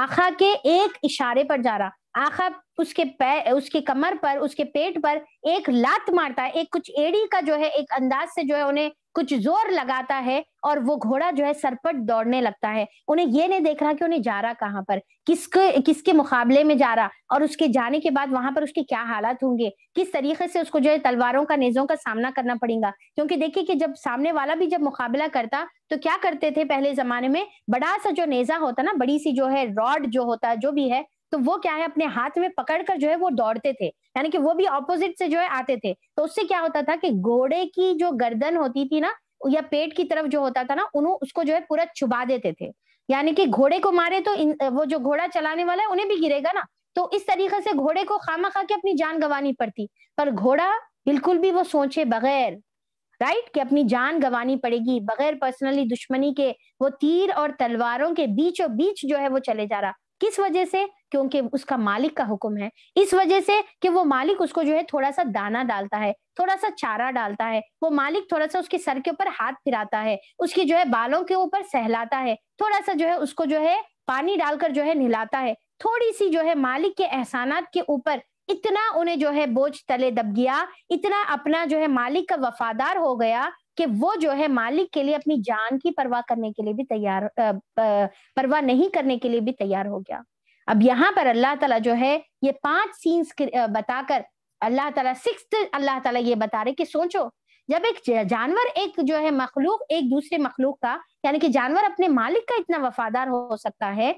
आखा के एक इशारे पर जा रहा आखा उसके पैर उसके कमर पर उसके पेट पर एक लात मारता है एक कुछ एड़ी का जो है एक अंदाज से जो है उन्हें कुछ जोर लगाता है और वो घोड़ा जो है सरपट दौड़ने लगता है उन्हें ये नहीं देख रहा कि उन्हें जा रहा कहाँ पर किसके किसके मुकाबले में जा रहा और उसके जाने के बाद वहां पर उसके क्या हालात होंगे किस तरीके से उसको जो है तलवारों का नेजों का सामना करना पड़ेगा क्योंकि देखिए कि जब सामने वाला भी जब मुकाबला करता तो क्या करते थे पहले जमाने में बड़ा सा जो नेजा होता ना बड़ी सी जो है रॉड जो होता जो भी है तो वो क्या है अपने हाथ में पकड़कर जो है वो दौड़ते थे यानी कि वो भी ऑपोजिट से जो है आते थे तो उससे क्या होता था कि घोड़े की जो गर्दन होती थी ना या पेट की तरफ जो होता था ना उन्होंने उसको जो है पूरा चुबा देते थे यानी कि घोड़े को मारे तो इन, वो जो घोड़ा चलाने वाला है उन्हें भी गिरेगा ना तो इस तरीके से घोड़े को खामा खा के अपनी जान गंवानी पड़ती पर घोड़ा बिल्कुल भी वो सोचे बगैर राइट कि अपनी जान गंवानी पड़ेगी बगैर पर्सनली दुश्मनी के वो तीर और तलवारों के बीचों बीच जो है वो चले जा रहा किस वजह से क्योंकि उसका मालिक का हुक्म है इस वजह से कि वो मालिक उसको जो है थोड़ा सा दाना डालता है थोड़ा सा चारा डालता है वो मालिक थोड़ा सा उसके सर के ऊपर हाथ फिराता है उसकी जो है बालों के ऊपर सहलाता है थोड़ा सा जो है उसको जो है पानी डालकर जो है नहलाता है थोड़ी सी जो है मालिक के एहसानात के ऊपर इतना उन्हें जो है बोझ तले दब गया इतना अपना जो है मालिक का वफादार हो गया कि वो जो है मालिक के लिए अपनी जान की परवाह करने के लिए भी तैयार परवाह नहीं करने के लिए भी तैयार हो गया अब यहाँ पर अल्लाह ताला जो है ये पांच सीन्स बताकर अल्लाह ताला सिक्स अल्लाह ताला ये बता रहे कि सोचो जब एक जानवर एक जो है मखलूक एक दूसरे मखलूक का यानी कि जानवर अपने मालिक का इतना वफादार हो सकता है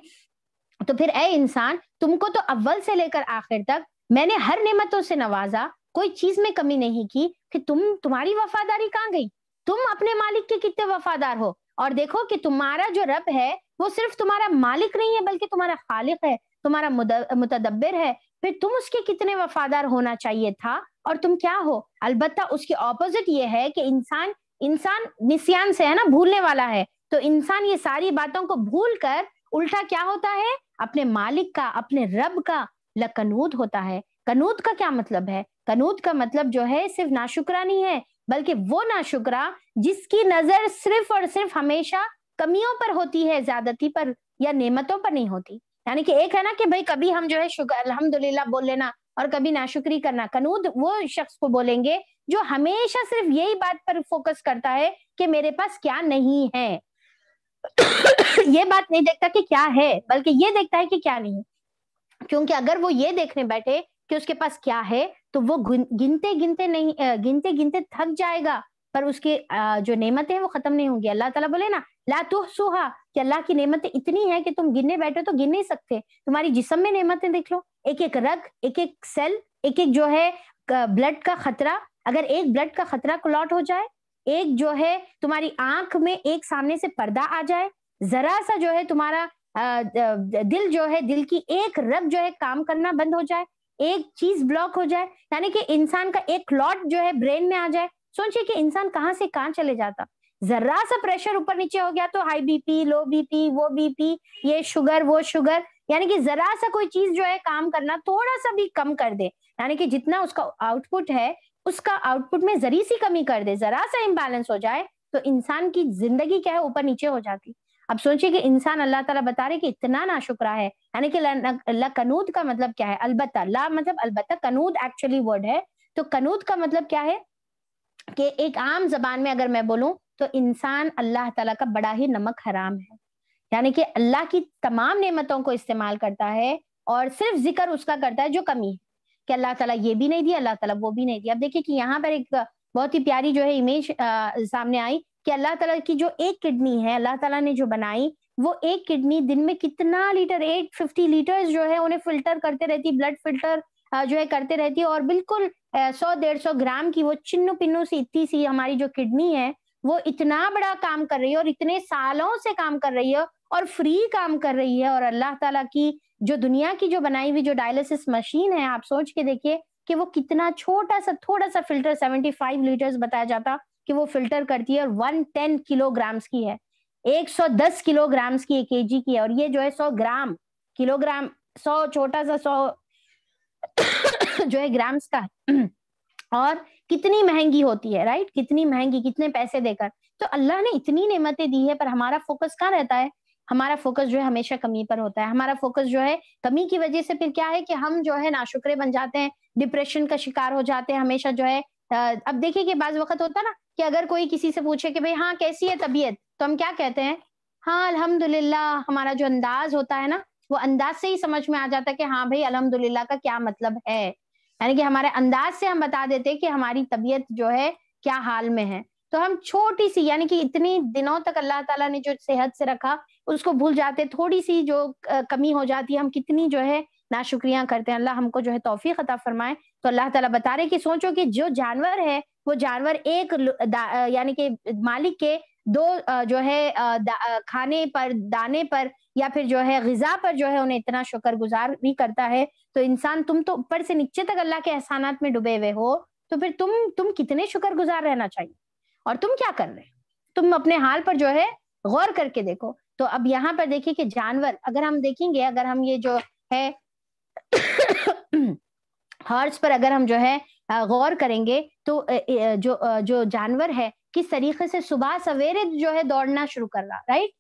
तो फिर ए इंसान तुमको तो अव्वल से लेकर आखिर तक मैंने हर नेमतों से नवाजा कोई चीज में कमी नहीं की कि तुम तुम्हारी वफादारी कहाँ गई तुम अपने मालिक के कितने वफादार हो और देखो कि तुम्हारा जो रब है वो सिर्फ तुम्हारा मालिक नहीं है बल्कि तुम्हारा खालिक है तुम्हारा मुतदब्बिर है फिर तुम उसके कितने वफादार होना चाहिए था और तुम क्या हो अलबत्ता उसके ऑपोजिट ये है कि इंसान इंसान निस्यान से है ना भूलने वाला है तो इंसान ये सारी बातों को भूल कर उल्टा क्या होता है अपने मालिक का अपने रब का लकनूद होता है कनूद का क्या मतलब है कनूद का मतलब जो है सिर्फ नाशुकरानी है बल्कि वो ना शुक्रा जिसकी नजर सिर्फ और सिर्फ हमेशा कमियों पर होती है ज्यादती पर या नेमतों पर नहीं होती यानी कि एक है ना कि भाई कभी हम जो है शुक्र अलहमदुल्ला बोल लेना और कभी नाशुक्री करना कनूद वो शख्स को बोलेंगे जो हमेशा सिर्फ यही बात पर फोकस करता है कि मेरे पास क्या नहीं है <coughs> ये बात नहीं देखता कि क्या है बल्कि ये देखता है कि क्या नहीं क्योंकि अगर वो ये देखने बैठे कि उसके पास क्या है तो वो गिनते गिनते नहीं गिनते गिनते थक जाएगा पर उसके जो नेमतें हैं वो खत्म नहीं होंगी अल्लाह ताला बोले ना ला तुह सुहा कि अल्लाह की नेमतें इतनी है कि तुम गिनने बैठे तो गिन नहीं सकते तुम्हारी जिसम में नेमतें देख लो एक एक रग एक एक सेल एक एक जो है ब्लड का खतरा अगर एक ब्लड का खतरा क्लॉट हो जाए एक जो है तुम्हारी आंख में एक सामने से पर्दा आ जाए जरा सा जो है तुम्हारा दिल जो है दिल की एक रग जो है काम करना बंद हो जाए एक चीज ब्लॉक हो जाए यानी कि इंसान का एक क्लॉट जो है ब्रेन में आ जाए सोचिए कि इंसान कहाँ से कहाँ चले जाता जरा सा प्रेशर ऊपर नीचे हो गया तो हाई बीपी लो बीपी वो बीपी ये शुगर वो शुगर यानी कि जरा सा कोई चीज जो है काम करना थोड़ा सा भी कम कर दे यानी कि जितना उसका आउटपुट है उसका आउटपुट में जरी सी कमी कर दे जरा सा इम्बैलेंस हो जाए तो इंसान की जिंदगी क्या है ऊपर नीचे हो जाती अब सोचिए कि इंसान अल्लाह ताला बता रहे कि इतना ना शुक्रा है यानी कि कनूद का मतलब क्या है अलबत् ला मतलब अलबत् कनूद एक्चुअली वर्ड है तो कनूद का मतलब क्या है कि एक आम जबान में अगर मैं बोलूं तो इंसान अल्लाह तला का बड़ा ही नमक हराम है यानी कि अल्लाह की तमाम नियमतों को इस्तेमाल करता है और सिर्फ जिक्र उसका करता है जो कमी है कि अल्लाह ताला ये भी नहीं दिया अल्लाह ताला वो भी नहीं दिया अब देखिए कि यहाँ पर एक बहुत ही प्यारी जो है इमेज आ, सामने आई कि अल्लाह ताला की जो एक किडनी है अल्लाह ताला ने जो बनाई वो एक किडनी दिन में कितना लीटर एट फिफ्टी लीटर जो है उन्हें फिल्टर करते रहती ब्लड फिल्टर जो है करते रहती है और बिल्कुल सौ डेढ़ सौ ग्राम की वो चिन्नू पिन्नु सी इतनी सी हमारी जो किडनी है वो इतना बड़ा काम कर रही है और इतने सालों से काम कर रही है और फ्री काम कर रही है और अल्लाह ताला की जो दुनिया की जो बनाई हुई जो डायलिसिस मशीन है आप सोच के देखिए कि वो कितना छोटा सा थोड़ा सा फिल्टर सेवेंटी फाइव लीटर्स बताया जाता कि वो फिल्टर करती है और 110 किलोग्राम्स की है 110 किलोग्राम्स की एक केजी की है और ये जो है 100 ग्राम किलोग्राम 100 छोटा सा 100 <coughs> जो है ग्राम्स का और कितनी महंगी होती है राइट कितनी महंगी कितने पैसे देकर तो अल्लाह ने इतनी नेमतें दी है पर हमारा फोकस कहाँ रहता है हमारा फोकस जो है हमेशा कमी पर होता है हमारा फोकस जो है कमी की वजह से फिर क्या है कि हम जो है नाशुक्रे बन जाते हैं डिप्रेशन का शिकार हो जाते हैं हमेशा जो है अब देखिए कि बाज वक्त होता है ना कि अगर कोई किसी से पूछे कि भाई हाँ कैसी है तबीयत तो हम क्या कहते हैं हाँ अल्हम्दुलिल्लाह हमारा जो अंदाज होता है ना वो अंदाज से ही समझ में आ जाता है कि हाँ भाई अल्हम्दुलिल्लाह का क्या मतलब है यानी कि हमारे अंदाज से हम बता देते हैं कि हमारी तबीयत जो है क्या हाल में है तो हम छोटी सी यानी कि इतनी दिनों तक अल्लाह ताला ने जो सेहत से रखा उसको भूल जाते थोड़ी सी जो कमी हो जाती है हम कितनी जो है ना शुक्रिया करते हैं अल्लाह हमको जो है तोफ़ी अता फरमाए तो अल्लाह ताला बता रहे कि सोचो कि जो जानवर है वो जानवर एक यानी कि मालिक के दो जो है खाने पर दाने पर या फिर जो है गजा पर जो है उन्हें इतना शुक्र गुजार भी करता है तो इंसान तुम तो ऊपर से नीचे तक अल्लाह के एहसानात में डूबे हुए हो तो फिर तुम तुम कितने गुजार रहना चाहिए और तुम क्या कर रहे हो तुम अपने हाल पर जो है गौर करके देखो तो अब यहाँ पर देखिए कि जानवर अगर हम देखेंगे अगर हम ये जो है <coughs> हॉर्स पर अगर हम जो है गौर करेंगे तो जो जो जानवर है किस तरीके से सुबह सवेरे जो है दौड़ना शुरू कर रहा राइट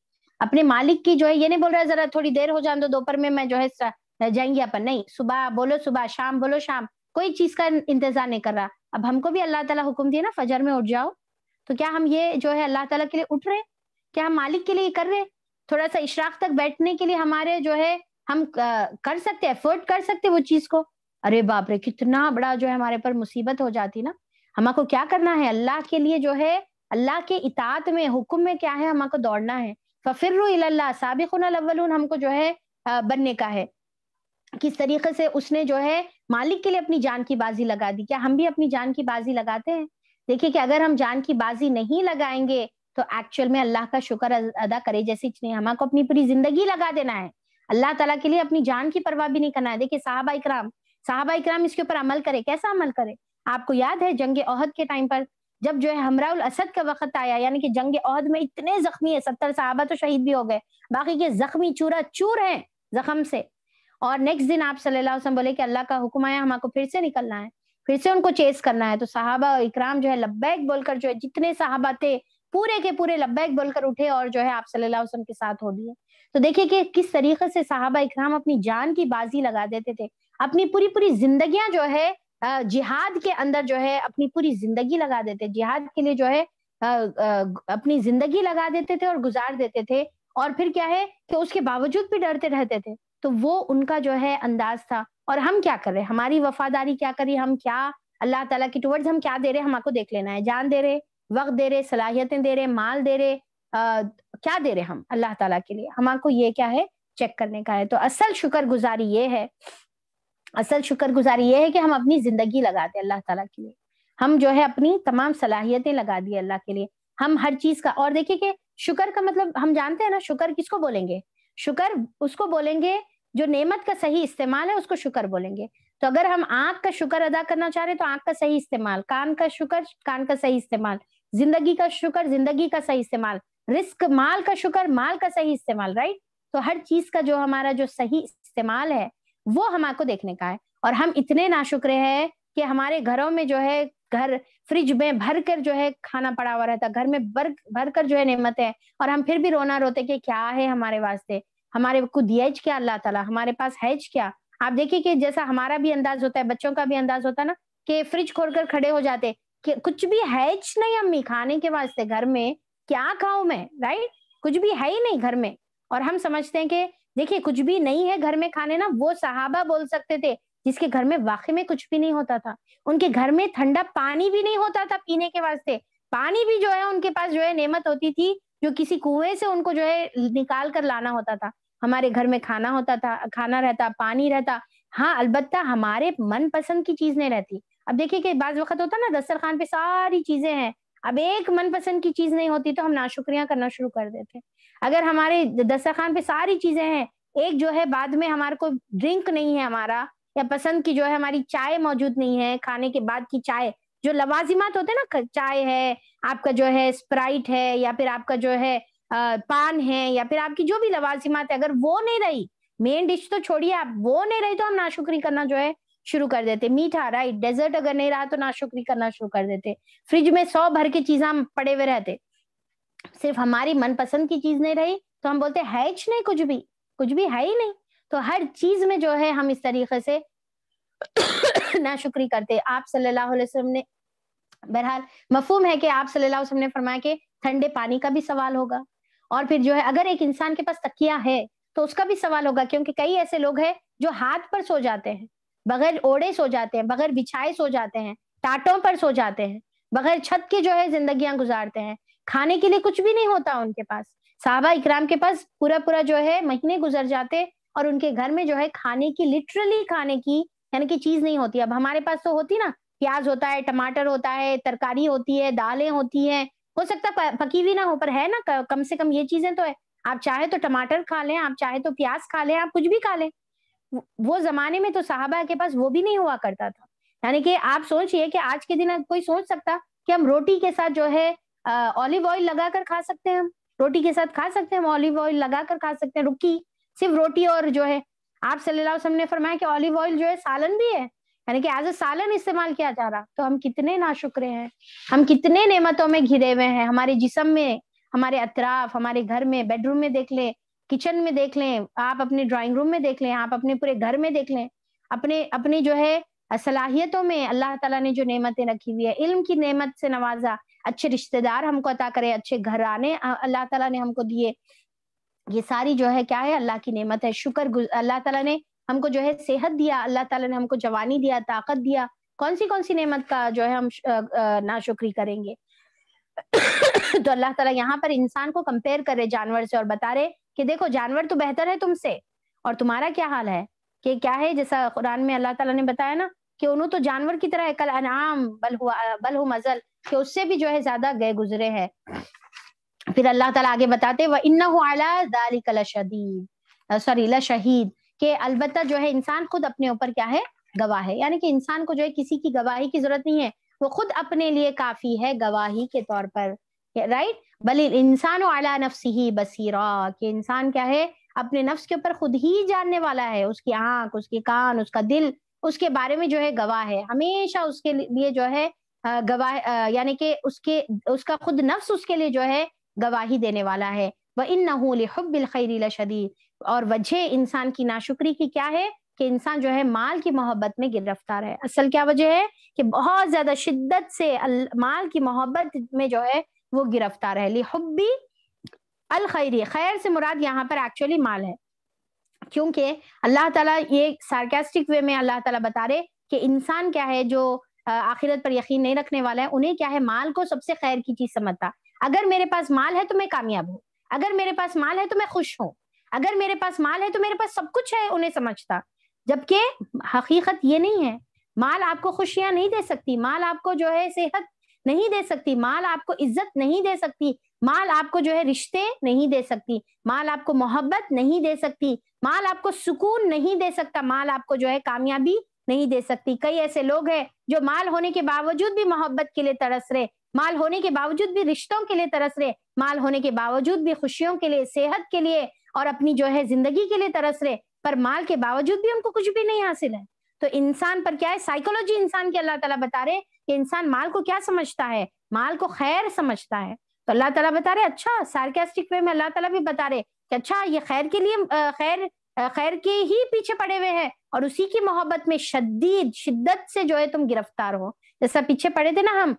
अपने मालिक की जो है ये नहीं बोल रहा जरा थोड़ी देर हो जाए तो दोपहर में मैं जो है जाएंगे अपन नहीं सुबह बोलो सुबह शाम बोलो शाम कोई चीज का इंतजार नहीं कर रहा अब हमको भी अल्लाह ताला हुक्म दिया ना फजर में उठ जाओ तो क्या हम ये जो है अल्लाह ताला के लिए उठ रहे क्या हम मालिक के लिए कर रहे थोड़ा सा इशराक तक बैठने के लिए हमारे जो है हम कर सकते एफर्ट कर सकते वो चीज को अरे बाप रे कितना बड़ा जो है हमारे पर मुसीबत हो जाती ना हमको क्या करना है अल्लाह के लिए जो है अल्लाह के इतात में हुक्म में क्या है को दौड़ना है फफिर साबिकुन हमको जो है बनने का है किस तरीके से उसने जो है मालिक के लिए अपनी जान की बाजी लगा दी क्या हम भी अपनी जान की बाजी लगाते हैं देखिए कि अगर हम जान की बाजी नहीं लगाएंगे तो एक्चुअल में अल्लाह का शुक्र अदा करे जैसे नहीं को अपनी पूरी जिंदगी लगा देना है अल्लाह तला के लिए अपनी जान की परवाह भी नहीं करना है देखिए साहबा इक्राम साहबा इक्राम इसके ऊपर अमल करे कैसा अमल करे आपको याद है जंग अहद के टाइम पर जब जो है हमराउल असद का वक्त आया यानी कि जंग अहद में इतने जख्मी है सत्तर साहबा तो शहीद भी हो गए बाकी के जख्मी चूरा चूर है जख्म से और नेक्स्ट दिन आप सल्लल्लाहु अलैहि वसल्लम बोले कि अल्लाह का हुक्म आया आपको फिर से निकलना है फिर से उनको चेस करना है तो साहबा और इकराम जो है लब्बैक बोलकर जो है जितने साहबा थे पूरे के पूरे लब्बैक बोलकर उठे और जो है आप सल्लल्लाहु अलैहि वसल्लम के साथ हो दिए तो देखिए कि किस तरीके से साहबा इकराम अपनी जान की बाजी लगा देते थे अपनी पूरी पूरी जिंदगियां जो है जिहाद के अंदर जो है अपनी पूरी जिंदगी लगा देते जिहाद के लिए जो है अपनी जिंदगी लगा देते थे और गुजार देते थे और फिर क्या है कि उसके बावजूद भी डरते रहते थे तो वो उनका जो है अंदाज था और हम क्या कर रहे हैं हमारी वफादारी क्या करी हम क्या अल्लाह ताला की टूवर्ड्स हम क्या दे रहे हैं आपको देख लेना है जान दे रहे वक्त दे रहे सलाहियतें दे रहे माल दे रहे क्या दे रहे हम अल्लाह ताला के लिए आपको ये क्या है चेक करने का है तो असल शुक्रगुजारी ये है असल शुक्रगुजारी ये है कि हम अपनी जिंदगी लगाते अल्लाह ताला के लिए हम जो है अपनी तमाम सलाहियतें लगा दी अल्लाह के लिए हम हर चीज का और देखिए कि शुक्र का मतलब हम जानते हैं ना शुक्र किसको बोलेंगे शुक्र उसको बोलेंगे जो नेमत का सही इस्तेमाल है उसको शुक्र बोलेंगे तो अगर हम आंख का शुक्र अदा करना चाह रहे हैं तो आंख का सही इस्तेमाल कान का शुक्र कान का सही इस्तेमाल जिंदगी का शुक्र जिंदगी का सही इस्तेमाल रिस्क माल का शुक्र माल का सही इस्तेमाल राइट तो हर चीज का जो हमारा जो सही इस्तेमाल है वो को देखने का है और हम इतने नाशुक्र है कि हमारे घरों में जो है घर फ्रिज में भर कर जो है खाना पड़ा हुआ रहता घर में भर भर कर जो है नेमत है और हम फिर भी रोना रोते कि क्या है हमारे वास्ते हमारे को दिया क्या अल्लाह ताला हमारे पास है क्या आप देखिए कि जैसा हमारा भी अंदाज होता है बच्चों का भी अंदाज होता है ना कि फ्रिज खोल कर खड़े हो जाते कि कुछ भी है नहीं अम्मी खाने के वास्ते घर में क्या खाऊं मैं राइट कुछ भी है ही नहीं घर में और हम समझते हैं कि देखिए कुछ भी नहीं है घर में खाने ना वो सहाबा बोल सकते थे जिसके घर में वाकई में कुछ भी नहीं होता था उनके घर में ठंडा पानी भी नहीं होता था पीने के वास्ते पानी भी जो है उनके पास जो है नेमत होती थी जो किसी कुएं से उनको जो है निकाल कर लाना होता था हमारे घर में खाना होता था खाना रहता पानी रहता हाँ अलबत्ता हमारे मनपसंद की चीज नहीं रहती अब देखिए कि बाज वक्त होता ना दस्तर खान पे सारी चीजें हैं अब एक मनपसंद की चीज नहीं होती तो हम नाशुक्रिया करना शुरू कर देते अगर हमारे दस्तरखान पे सारी चीजें हैं एक जो है बाद में हमारे को ड्रिंक नहीं है हमारा या पसंद की जो है हमारी चाय मौजूद नहीं है खाने के बाद की चाय जो लवाजिमात होते हैं ना चाय है आपका जो है स्प्राइट है या फिर आपका जो है पान है या फिर आपकी जो भी लवाजिमात है अगर वो नहीं रही मेन डिश तो छोड़िए आप वो नहीं रही तो हम नाशुक्री करना जो है शुरू कर देते मीठा राइट डेजर्ट अगर नहीं रहा तो नाशुक्री करना शुरू कर देते फ्रिज में सौ भर के चीज हम पड़े हुए रहते सिर्फ हमारी मनपसंद की चीज नहीं रही तो हम बोलते है नहीं कुछ भी कुछ भी है ही नहीं तो हर चीज में जो है हम इस तरीके से <coughs> ना शुक्री करते आप सल्लल्लाहु अलैहि वसल्लम ने बहरहाल मफहम है कि आप सल्लल्लाहु अलैहि वसल्लम ने फरमाया कि ठंडे पानी का भी सवाल होगा और फिर जो है अगर एक इंसान के पास तकिया है तो उसका भी सवाल होगा क्योंकि कई ऐसे लोग हैं जो हाथ पर सो जाते हैं बगैर ओढ़े सो जाते हैं बगैर बिछाए सो जाते हैं टाटों पर सो जाते हैं बगैर छत के जो है जिंदगियां गुजारते हैं खाने के लिए कुछ भी नहीं होता उनके पास साहबा इकराम के पास पूरा पूरा जो है महीने गुजर जाते और उनके घर में जो है खाने की लिटरली खाने की यानी कि चीज नहीं होती अब हमारे पास तो होती ना प्याज होता है टमाटर होता है तरकारी होती है दालें होती है हो सकता पकी हुई ना हो पर है ना कम से कम ये चीजें तो है आप चाहे तो टमाटर खा लें आप चाहे तो प्याज खा लें आप कुछ भी खा लें वो जमाने में तो साहबा के पास वो भी नहीं हुआ करता था यानी कि आप सोचिए कि आज के दिन कोई सोच सकता कि हम रोटी के साथ जो है ऑलिव ऑयल लगा कर खा सकते हैं हम रोटी के साथ खा सकते हैं हम ऑलिव ऑयल लगा कर खा सकते हैं रुकी सिर्फ रोटी और जो है आप वसल्लम ने फरमाया कि ऑलिव ऑयल जो है सालन भी है यानी कि एज ए सालन इस्तेमाल किया जा रहा तो हम कितने नाशुक्र हैं हम कितने नेमतों में घिरे हुए हैं हमारे जिसम में हमारे अतराफ हमारे घर में बेडरूम में देख लें किचन में देख लें आप अपने ड्राइंग रूम में देख लें आप अपने पूरे घर में देख लें अपने अपने जो है सलाहियतों में अल्लाह ताला ने जो नेमतें रखी हुई है इल्म की नेमत से नवाजा अच्छे रिश्तेदार हमको अता करे अच्छे घराने अल्लाह ताला ने हमको दिए ये सारी जो है क्या है अल्लाह की नेमत है शुक्र अल्लाह ताला ने हमको जो है सेहत दिया अल्लाह ताला ने हमको जवानी दिया ताकत दिया कौन सी कौन सी नेमत का जो है हम नाशुक्री करेंगे <coughs> तो अल्लाह ताला यहाँ पर इंसान को कंपेयर करे जानवर से और बता रहे कि देखो जानवर तो बेहतर है तुमसे और तुम्हारा क्या हाल है कि क्या है जैसा कुरान में अल्लाह ताला ने बताया ना कि उन्होंने तो जानवर की तरह कल अनाम बल हुआ बल हु मजल कि उससे भी जो है ज्यादा गए गुजरे है फिर अल्लाह ताला आगे बताते व इन्ना शदीद सॉरी ला शहीद के अलबत्ता जो है इंसान खुद अपने ऊपर क्या है गवाह है यानी कि इंसान को जो है किसी की गवाही की जरूरत नहीं है वो खुद अपने लिए काफी है गवाही के तौर पर राइट बल इंसान आला नफ्सी ही बसीरा कि इंसान क्या है अपने नफ्स के ऊपर खुद ही जानने वाला है उसकी आंख उसके कान उसका दिल उसके बारे में जो है गवाह है हमेशा उसके लिए जो है गवाह यानी कि उसके उसका खुद नफ्स उसके लिए जो है गवाही देने वाला है वह इन नहबिल खैरी शदीद और वजह इंसान की नाशुक्री की क्या है कि इंसान जो है माल की मोहब्बत में गिरफ्तार है असल क्या वजह है कि बहुत ज्यादा शिद्दत से माल की मोहब्बत में जो है वो गिरफ्तार है लिहब्बी अल खैरी खैर से मुराद यहाँ पर एक्चुअली माल है क्योंकि अल्लाह ताला ये सार्केस्टिक वे में अल्लाह ताला बता रहे कि इंसान क्या है जो आखिरत पर यकीन नहीं रखने वाला है उन्हें क्या है माल को सबसे खैर की चीज समझता अगर मेरे पास माल है तो मैं कामयाब हूँ अगर मेरे पास माल है तो मैं खुश हूँ अगर मेरे पास माल है तो मेरे पास सब कुछ है उन्हें समझता जबकि हकीकत ये नहीं है माल आपको खुशियां नहीं दे सकती माल आपको जो है सेहत नहीं दे सकती माल आपको इज्जत नहीं दे सकती माल आपको जो है रिश्ते नहीं दे सकती माल आपको मोहब्बत नहीं दे सकती माल आपको सुकून नहीं दे सकता माल आपको जो है कामयाबी नहीं दे सकती कई ऐसे लोग हैं जो माल होने के बावजूद भी मोहब्बत के लिए तरस रहे माल होने के बावजूद भी रिश्तों के लिए तरस रहे माल होने के बावजूद भी खुशियों के लिए सेहत के लिए और अपनी जो है जिंदगी के लिए तरस रहे पर माल के बावजूद भी उनको कुछ भी नहीं हासिल है तो इंसान पर क्या है साइकोलॉजी इंसान के अल्लाह ताला बता रहे कि इंसान माल को क्या समझता है माल को खैर समझता है तो अल्लाह ताला बता रहे अच्छा सार्केस्टिक वे में अल्लाह ताला भी बता रहे कि अच्छा ये खैर के लिए खैर खैर के ही पीछे पड़े हुए हैं और उसी की मोहब्बत में शदीद शिद्दत से जो है तुम गिरफ्तार हो जैसा पीछे पड़े थे ना हम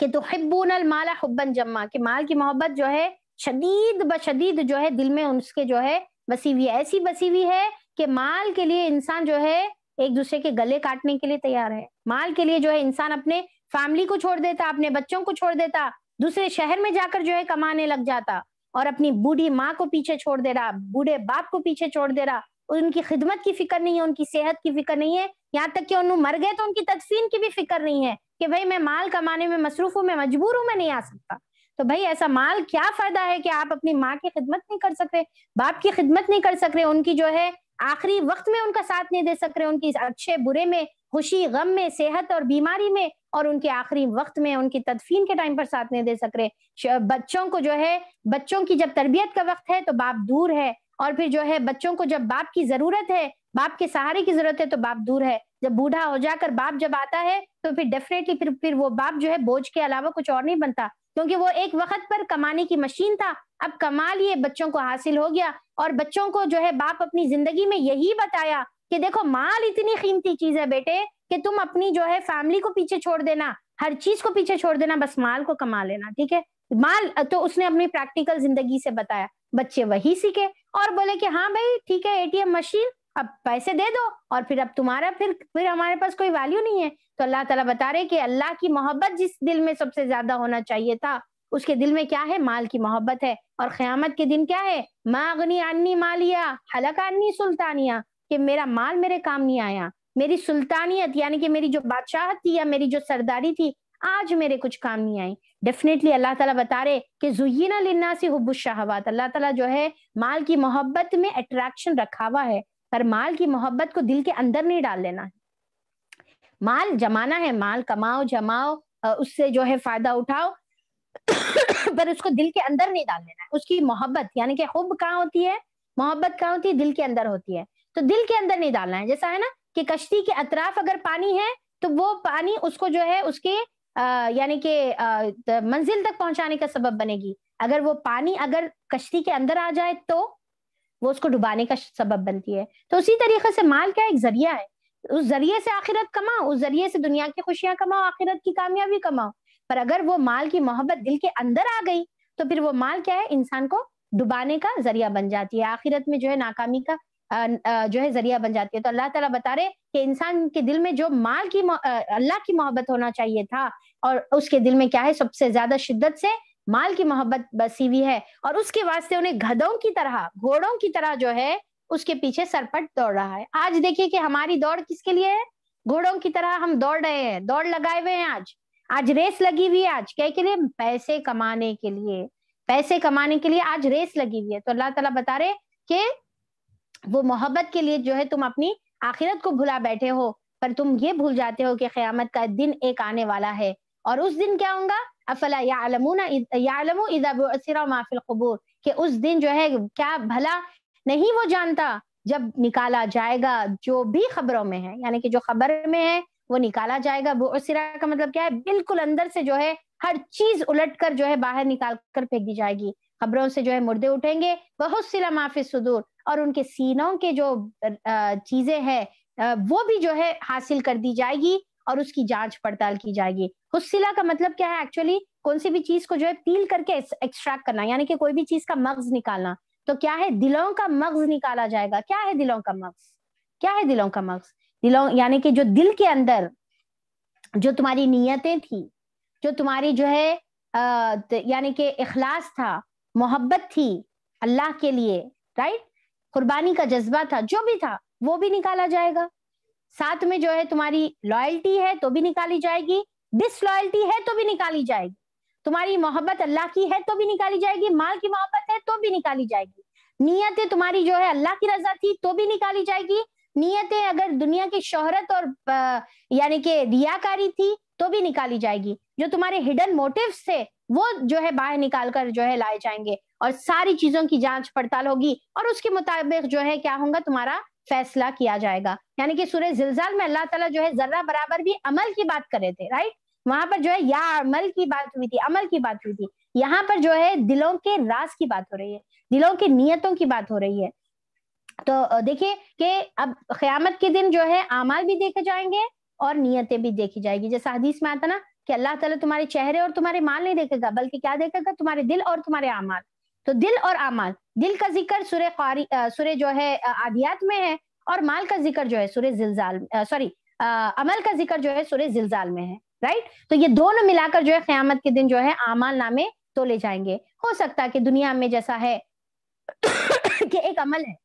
कि तो हिब्बून माला हुब्बन जम्मा कि माल की मोहब्बत जो है शदीद बशदीद जो है दिल में उसके जो है बसी हुई ऐसी बसी हुई है कि माल के लिए इंसान जो है एक दूसरे के गले काटने के लिए तैयार है माल के लिए जो है इंसान अपने फैमिली को छोड़ देता अपने बच्चों को छोड़ देता दूसरे शहर में जाकर जो है कमाने लग जाता और अपनी बूढ़ी माँ को पीछे छोड़ दे रहा बूढ़े बाप को पीछे छोड़ दे रहा उनकी खिदमत की फिक्र नहीं है उनकी सेहत की फिक्र नहीं है यहाँ तक कि उन्होंने मर गए तो उनकी तदफीन की भी फिक्र नहीं है कि भाई मैं माल कमाने में मसरूफ हूँ मैं मजबूर हूँ मैं नहीं आ सकता तो भाई ऐसा माल क्या फायदा है कि आप अपनी माँ की खिदमत नहीं कर सकते बाप की खिदमत नहीं कर सक रहे उनकी जो है आखिरी वक्त में उनका साथ नहीं दे सक रहे उनकी अच्छे बुरे में खुशी गम में सेहत और बीमारी में और उनके आखिरी वक्त में उनकी तदफीन के टाइम पर साथ नहीं दे सक रहे बच्चों को जो है बच्चों की जब तरबियत का वक्त है तो बाप दूर है और फिर जो है बच्चों को जब बाप की जरूरत है बाप के सहारे की जरूरत है तो बाप दूर है जब बूढ़ा हो जाकर बाप जब आता है तो फिर डेफिनेटली फिर फिर वो बाप जो है बोझ के अलावा कुछ और नहीं बनता क्योंकि वो एक वक्त पर कमाने की मशीन था अब कमाल ये बच्चों को हासिल हो गया और बच्चों को जो है बाप अपनी जिंदगी में यही बताया कि देखो माल इतनी कीमती चीज है बेटे कि तुम अपनी जो है फैमिली को पीछे छोड़ देना हर चीज को पीछे छोड़ देना बस माल को कमा लेना ठीक है माल तो उसने अपनी प्रैक्टिकल जिंदगी से बताया बच्चे वही सीखे और बोले कि हाँ भाई ठीक है एटीएम मशीन अब पैसे दे दो और फिर अब तुम्हारा फिर फिर हमारे पास कोई वैल्यू नहीं है तो अल्लाह ताला बता रहे कि अल्लाह की मोहब्बत जिस दिल में सबसे ज्यादा होना चाहिए था उसके दिल में क्या है माल की मोहब्बत है और ख्यामत के दिन क्या है माँ अग्नि अन्नी मालिया हलक अन्नी सुल्तानिया कि मेरा माल मेरे काम नहीं आया मेरी सुल्तानियत यानी कि मेरी जो बादशाहत थी या मेरी जो सरदारी थी आज मेरे कुछ काम नहीं आई डेफिनेटली अल्लाह ताला बता रहे कि जुयना लिन्ना से हुबुशाहवात अल्लाह ताला जो है माल की मोहब्बत में अट्रैक्शन रखा हुआ है पर माल की मोहब्बत को दिल के अंदर नहीं डाल लेना है माल जमाना है माल कमाओ जमाओ उससे जो है फायदा उठाओ <coughs> पर उसको दिल के अंदर नहीं डाल लेना है उसकी मोहब्बत यानी कि हुब कहाँ होती है मोहब्बत कहाँ होती है दिल के अंदर होती है तो दिल के अंदर नहीं डालना है जैसा है ना कि कश्ती के अतराफ अगर पानी है तो वो पानी उसको जो है उसके यानी कि मंजिल तक पहुंचाने का सबब बनेगी अगर वो पानी अगर कश्ती के अंदर आ जाए तो वो उसको डुबाने का सबब बनती है तो उसी तरीके से माल क्या एक जरिया है उस जरिए से आखिरत कमाओ उस जरिए से दुनिया की खुशियां कमाओ आखिरत की कामयाबी कमाओ पर अगर वो माल की मोहब्बत दिल के अंदर आ गई तो फिर वो माल क्या है इंसान को डुबाने का जरिया बन जाती है आखिरत में जो है नाकामी का जो है जरिया बन जाती है तो अल्लाह ताला बता रहे कि इंसान के दिल में जो माल की अल्लाह की मोहब्बत होना चाहिए था और उसके दिल में क्या है सबसे ज्यादा शिद्दत से माल की मोहब्बत बसी हुई है और उसके वास्ते उन्हें घदों की तरह घोड़ों की तरह जो है उसके पीछे सरपट दौड़ रहा है आज देखिए कि हमारी दौड़ किसके लिए है घोड़ों की तरह हम दौड़ रहे हैं दौड़ लगाए हुए हैं आज आज रेस लगी हुई है आज क्या के लिए पैसे कमाने के लिए पैसे कमाने के लिए आज रेस लगी हुई है तो अल्लाह ताला बता रहे कि वो मोहब्बत के लिए जो है तुम अपनी आखिरत को भुला बैठे हो पर तुम ये भूल जाते हो कि क़यामत का दिन एक आने वाला है और उस दिन क्या होगा अफला यालमू इदा माफिल कि उस दिन जो है क्या भला नहीं वो जानता जब निकाला जाएगा जो भी खबरों में है यानी कि जो खबर में है वो निकाला जाएगा बुसिरा का मतलब क्या है बिल्कुल अंदर से जो है हर चीज उलट कर जो है बाहर निकाल कर फेंक दी जाएगी खबरों से जो है मुर्दे उठेंगे बहुत सिला माफी सुदूर और उनके सीनों के जो चीजें हैं वो भी जो है हासिल कर दी जाएगी और उसकी जांच पड़ताल की जाएगी हुसिला का मतलब क्या है एक्चुअली कौन सी भी चीज को जो है पील करके एक्सट्रैक्ट करना यानी कि कोई भी चीज का मग्ज निकालना तो क्या है दिलों का मग्ज निकाला जाएगा क्या है दिलों का मग्ज क्या है दिलों का मग्ज दिलों यानी कि जो दिल के अंदर जो तुम्हारी नीयतें थी जो तुम्हारी जो है यानी कि इखलास था मोहब्बत थी अल्लाह के लिए राइट कुर्बानी का जज्बा था जो भी था वो भी निकाला जाएगा साथ में जो है तुम्हारी लॉयल्टी है तो भी निकाली जाएगी डिसलॉयल्टी है तो भी निकाली जाएगी तुम्हारी मोहब्बत अल्लाह की है तो भी निकाली जाएगी माल की मोहब्बत है तो भी निकाली जाएगी नीयतें तुम्हारी जो है अल्लाह की रजा थी तो भी निकाली जाएगी नीयतें अगर दुनिया की शोहरत और यानी कि रियाकारी थी तो भी निकाली जाएगी जो तुम्हारे हिडन मोटिव्स थे वो जो है बाहर निकाल कर जो है लाए जाएंगे और सारी चीजों की जांच पड़ताल होगी और उसके मुताबिक जो है क्या होगा तुम्हारा फैसला किया जाएगा यानी कि सूर्य जिलजाल में अल्लाह ताला जो है जर्रा बराबर भी अमल की बात कर रहे थे राइट वहां पर जो है या अमल की बात हुई थी अमल की बात हुई थी यहाँ पर जो है दिलों के राज की बात हो रही है दिलों की नीयतों की बात हो रही है तो देखिए कि अब क्यामत के दिन जो है अमाल भी देखे जाएंगे और नीयतें भी देखी जाएगी जैसा हदीस में आता ना कि अल्लाह ताला तुम्हारे चेहरे और तुम्हारे माल नहीं देखेगा बल्कि क्या देखेगा तुम्हारे दिल और तुम्हारे अमाल तो दिल और अमाल दिल का जिक्र सुरे कारी सुरे जो है आदियात में है और माल का जिक्र जो है सुरे जिलजाल सॉरी अमल का जिक्र जो है सुरे जिलजाल में है राइट तो ये दोनों मिलाकर जो है क्यामत के दिन जो है अमाल नामे तो ले जाएंगे हो सकता है कि दुनिया में जैसा है <coughs> कि एक अमल है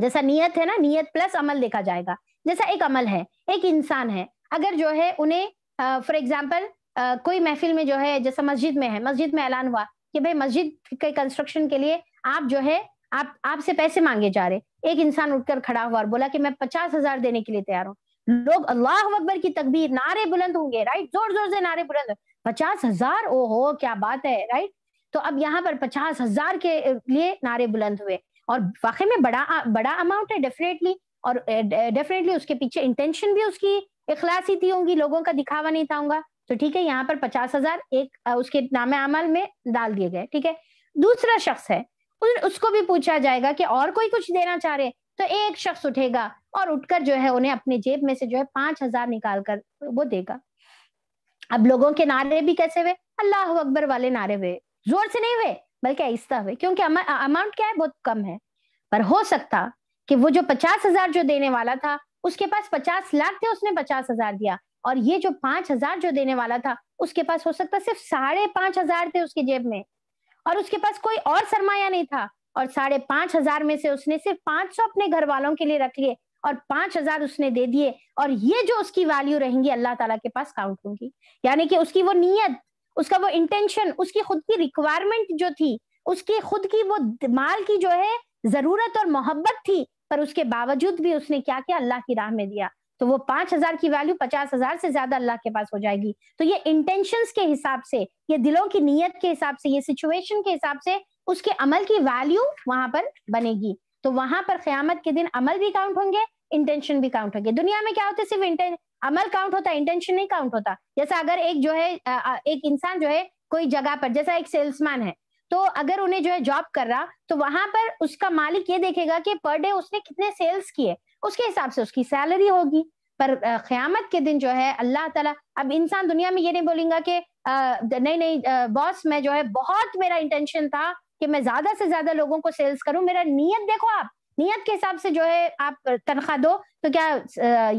जैसा नीयत है ना नीयत प्लस अमल देखा जाएगा जैसा एक अमल है एक इंसान है अगर जो है उन्हें फॉर एग्जाम्पल कोई महफिल में जो है जैसा मस्जिद में है मस्जिद में ऐलान हुआ कि भाई मस्जिद के कंस्ट्रक्शन के लिए आप जो है आप आपसे पैसे मांगे जा रहे एक इंसान उठकर खड़ा हुआ और बोला कि मैं पचास हजार देने के लिए तैयार हूँ लोग अल्लाह अकबर की तकबीर नारे बुलंद होंगे राइट जोर जोर से नारे बुलंद पचास हजार हो क्या बात है राइट तो अब यहाँ पर पचास हजार के लिए नारे बुलंद हुए और वाकई में बड़ा बड़ा अमाउंट है डेफिनेटली और डेफिनेटली उसके पीछे इंटेंशन भी उसकी इखलास ही थी होंगी लोगों का दिखावा नहीं था होगा तो ठीक है यहाँ पर पचास हजार एक उसके नाम अमल में डाल दिए गए ठीक है दूसरा शख्स है उसको भी पूछा जाएगा कि और कोई कुछ देना चाह रहे तो एक शख्स उठेगा और उठकर जो है उन्हें अपने जेब में से जो है पांच हजार निकाल कर वो देगा अब लोगों के नारे भी कैसे हुए अल्लाह अकबर वाले नारे हुए जोर से नहीं हुए बल्कि आहिस्ता हुए क्योंकि अमाउंट क्या है बहुत कम है पर हो सकता कि वो जो पचास हजार जो देने वाला था उसके पास पचास लाख थे उसने पचास हजार दिया और ये जो पांच हजार जो देने वाला था उसके पास हो सकता सिर्फ साढ़े पांच हजार थे उसके जेब में और उसके पास कोई और सरमाया नहीं था और साढ़े पांच हजार में से उसने सिर्फ पांच सौ अपने घर वालों के लिए रख लिए और पांच हजार उसने दे दिए और ये जो उसकी वैल्यू रहेंगी अल्लाह ताला के पास काउंट होंगी यानी कि उसकी वो नीयत उसका वो इंटेंशन उसकी खुद की रिक्वायरमेंट जो थी उसकी खुद की वो माल की जो है जरूरत और मोहब्बत थी पर उसके बावजूद भी उसने क्या किया अल्लाह की राह में दिया तो वो पांच हजार की वैल्यू पचास हजार से ज्यादा अल्लाह के पास हो जाएगी तो ये इंटेंशन के हिसाब से ये दिलों की नीयत के हिसाब से ये सिचुएशन के हिसाब से उसके अमल की वैल्यू वहां पर बनेगी तो वहां पर क्यामत के दिन अमल भी काउंट होंगे इंटेंशन भी काउंट होंगे दुनिया में क्या होता है सिर्फ इंटें अमल काउंट होता है इंटेंशन नहीं काउंट होता जैसा अगर एक जो है एक इंसान जो है कोई जगह पर जैसा एक सेल्समैन है तो अगर उन्हें जो है जॉब कर रहा तो वहां पर उसका मालिक ये देखेगा कि पर डे उसने कितने सेल्स किए उसके हिसाब से उसकी सैलरी होगी पर ख्यामत के दिन जो है अल्लाह ताला अब इंसान दुनिया में ये नहीं बोलेगा कि नहीं नहीं बॉस मैं जो है बहुत मेरा इंटेंशन था कि मैं ज्यादा से ज्यादा लोगों को सेल्स करूं मेरा नीयत देखो आप नीयत के हिसाब से जो है आप तनख्वाह दो तो क्या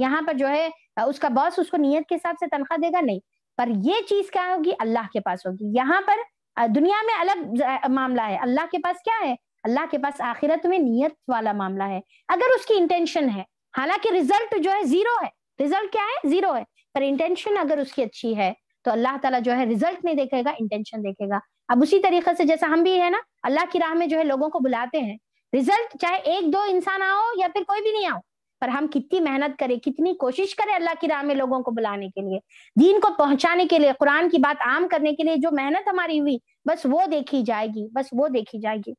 यहाँ पर जो है उसका बॉस उसको नीयत के हिसाब से तनख्वाह देगा नहीं पर ये चीज क्या होगी अल्लाह के पास होगी यहाँ पर दुनिया में अलग मामला है अल्लाह के पास क्या है अल्लाह के पास आखिरत में नियत वाला मामला है अगर उसकी इंटेंशन है हालांकि रिजल्ट जो है जीरो है रिजल्ट क्या है जीरो है पर इंटेंशन अगर उसकी अच्छी है तो अल्लाह ताला जो है रिजल्ट नहीं देखेगा इंटेंशन देखेगा अब उसी तरीके से जैसा हम भी है ना अल्लाह की राह में जो है लोगों को बुलाते हैं रिजल्ट चाहे एक दो इंसान आओ या फिर कोई भी नहीं आओ पर हम कितनी मेहनत करें कितनी कोशिश करें अल्लाह की राह में लोगों को बुलाने के लिए दीन को पहुंचाने के लिए कुरान की बात आम करने के लिए जो मेहनत हमारी हुई बस वो देखी जाएगी बस वो देखी जाएगी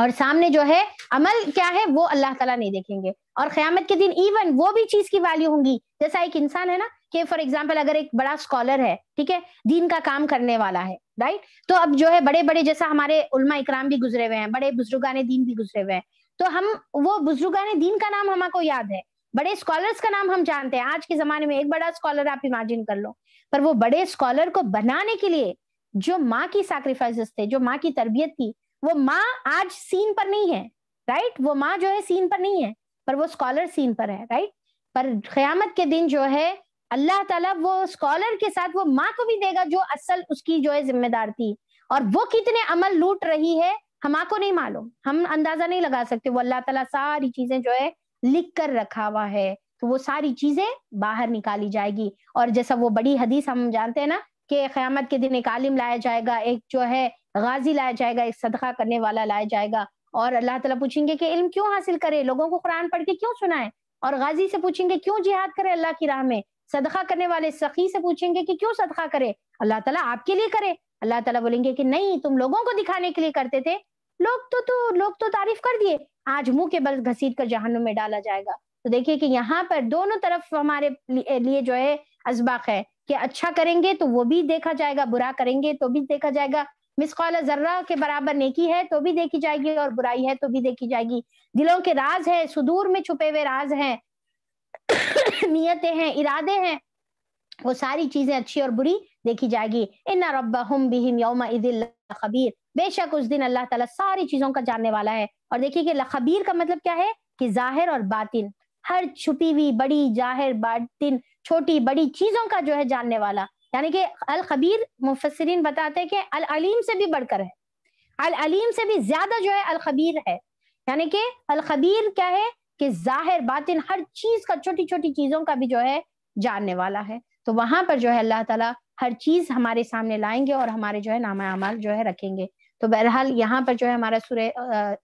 और सामने जो है अमल क्या है वो अल्लाह ताला नहीं देखेंगे और क्यामत के दिन इवन वो भी चीज की वैल्यू होंगी जैसा एक इंसान है ना कि फॉर एग्जाम्पल अगर एक बड़ा स्कॉलर है ठीक है दीन का काम करने वाला है राइट तो अब जो है बड़े बड़े जैसा हमारे उलमा इकराम भी गुजरे हुए हैं बड़े बुजुर्गान दीन भी गुजरे हुए हैं तो हम वो बुजुर्गान दीन का नाम हमको याद है बड़े स्कॉलर्स का नाम हम जानते हैं आज के जमाने में एक बड़ा स्कॉलर आप इमेजिन कर लो पर वो बड़े स्कॉलर को बनाने के लिए जो माँ की सैक्रिफाइसेस थे जो माँ की तरबियत थी वो माँ आज सीन पर नहीं है राइट वो माँ जो है सीन पर नहीं है पर वो स्कॉलर सीन पर है राइट पर खयामत के दिन जो है अल्लाह ताला वो स्कॉलर के साथ वो माँ को भी देगा जो असल उसकी जो है जिम्मेदार थी और वो कितने अमल लूट रही है हमाको नहीं मालूम हम अंदाजा नहीं लगा सकते वो अल्लाह ताला सारी चीजें जो है लिख कर रखा हुआ है तो वो सारी चीजें बाहर निकाली जाएगी और जैसा वो बड़ी हदीस हम जानते हैं ना कि क़्यामत के दिन एक आलिम लाया जाएगा एक जो है गाजी लाया जाएगा एक सदका करने वाला लाया जाएगा और अल्लाह ताला पूछेंगे कि इल्म क्यों हासिल करे लोगों को कुरान पढ़ के क्यों सुनाए और गाजी से पूछेंगे क्यों जिहाद करे अल्लाह की राह में सदका करने वाले सखी से पूछेंगे कि क्यों सदका करे अल्लाह ताला आपके लिए करे अल्लाह ताला बोलेंगे कि नहीं तुम लोगों को दिखाने के लिए करते थे लोग तो तो लोग तो तारीफ कर दिए आज मुंह के बल घसीट कर जहनुम में डाला जाएगा तो देखिए कि यहाँ पर दोनों तरफ हमारे लिए जो है असबाक है कि अच्छा करेंगे तो वो भी देखा जाएगा बुरा करेंगे तो भी देखा जाएगा मिसकौल जर्रा के बराबर नेकी है तो भी देखी जाएगी और बुराई है तो भी देखी जाएगी दिलों के राज है सुदूर में छुपे हुए राज हैं <coughs> नीयतें हैं इरादे हैं वो सारी चीजें अच्छी और बुरी देखी जाएगी इन रब हम बिहिम यौमा खबीर बेशक उस दिन अल्लाह ताला सारी चीजों का जानने वाला है और देखिए कि लखबीर का मतलब क्या है कि जाहिर और बातिन हर छुपी हुई बड़ी जाहिर बातिन छोटी बड़ी चीजों का जो है जानने वाला यानी कि अल खबीर मुफसरीन बताते हैं कि अल अलीम से भी बढ़कर है अल अलीम से भी ज्यादा जो है अल खबीर है यानी कि अल खबीर क्या है कि जाहिर बातिन हर चीज का छोटी छोटी चीजों का भी जो है जानने वाला है तो वहां पर जो है अल्लाह ताला हर चीज हमारे सामने लाएंगे और हमारे जो है नामा अमाल जो है रखेंगे तो बहरहाल यहाँ पर जो है हमारा सूर्य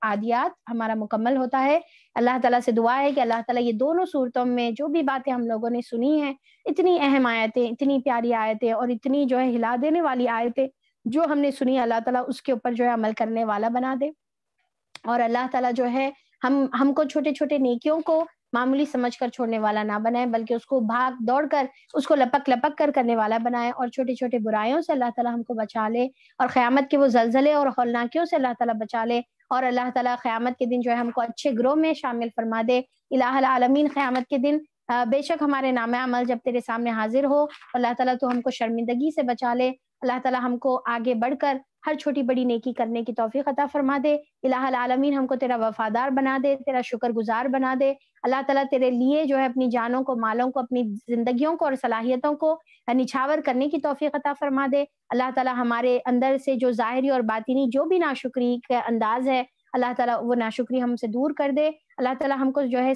आदियात हमारा मुकम्मल होता है अल्लाह ताला से दुआ है कि अल्लाह ताला ये दोनों सूरतों में जो भी बातें हम लोगों ने सुनी हैं इतनी अहम आयतें इतनी प्यारी आयतें और इतनी जो है हिला देने वाली आयतें जो हमने सुनी अल्लाह ताला उसके ऊपर जो है अमल करने वाला बना दे और अल्लाह ताला जो है हम हमको छोटे छोटे नेकियों को मामूली समझ कर छोड़ने वाला ना बनाए बल्कि उसको भाग दौड़ कर उसको लपक लपक कर करने वाला बनाए और छोटे छोटे बुराइयों से अल्लाह ताला हमको बचा ले और क़्यामत के वो जलजले और हौलनाकियों से अल्लाह ताला बचा ले और अल्लाह ताला क़्यामत के दिन जो है हमको अच्छे ग्रोह में शामिल फरमा दे आलमीन क़्यामत के दिन बेशक हमारे नाम अमल जब तेरे सामने हाजिर हो अल्लाह ताला तो हमको शर्मिंदगी से बचा ले अल्लाह ताला हमको आगे बढ़कर हर छोटी बड़ी नेकी करने की तोफ़ी अता फरमा दे इलामीन हमको तेरा वफादार बना दे तेरा शुक्रगुजार बना दे अल्लाह ताला तेरे लिए जो है अपनी जानों को मालों को अपनी जिंदगियों को और सलाहियतों को निछावर करने की तोफ़ी अता फरमा दे अल्लाह ताला हमारे अंदर से जो ज़ाहरी और बातिनी जो भी नाशुक्री का अंदाज है अल्लाह ताला वो नाशुक्री हमसे दूर कर दे अल्लाह ताला हमको जो है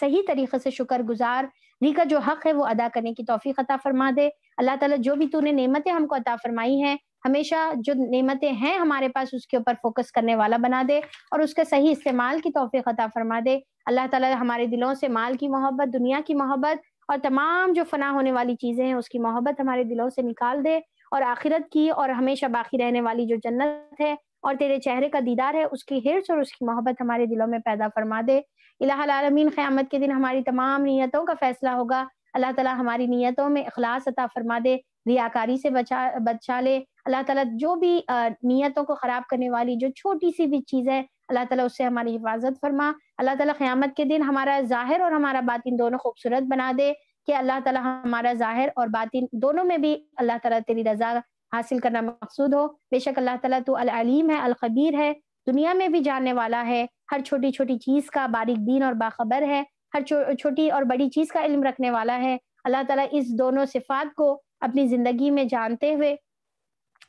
सही तरीके से शुक्र गुजार री का जो हक है वो अदा करने की तोफ़ी अता फरमा दे अल्लाह ताला जो भी तूने नेमतें हमको अता फरमाई हैं हमेशा जो नेमतें हैं हमारे पास उसके ऊपर फोकस करने वाला बना दे और उसका सही इस्तेमाल की तोफ़ी अता फरमा दे अल्लाह ताला हमारे दिलों से माल की मोहब्बत दुनिया की मोहब्बत और तमाम जो फना होने वाली चीज़ें हैं उसकी मोहब्बत हमारे दिलों से निकाल दे और आखिरत की और हमेशा बाकी रहने वाली जो जन्नत है और तेरे चेहरे का दीदार है उसकी हिरस और उसकी मोहब्बत हमारे दिलों में पैदा फरमा दे इलामीन क़्यामत के दिन हमारी तमाम नीयतों का फैसला होगा अल्लाह ताला हमारी नीयतों में अखलास अता फरमा दे रियाकारी से बचा बचा ले अल्लाह ताला जो भी नीयतों को ख़राब करने वाली जो छोटी सी भी चीज़ है अल्लाह ताला उससे हमारी हिफाजत फरमा अल्लाह ताला क़यामत के दिन हमारा ज़ाहिर और हमारा बातिन दोनों खूबसूरत बना दे कि अल्लाह ताला हमारा ज़ाहिर और बातिन दोनों में भी अल्लाह ताला तेरी रजा हासिल करना मकसूद हो बेशक अल्लाह ताला तू अलीम है अलखबीर है दुनिया में भी जानने वाला है हर छोटी छोटी चीज़ का बारीक दीन और बाखबर है हर छोटी और बड़ी चीज़ का इल्म रखने वाला है अल्लाह ताला इस दोनों सिफात को अपनी ज़िंदगी में जानते हुए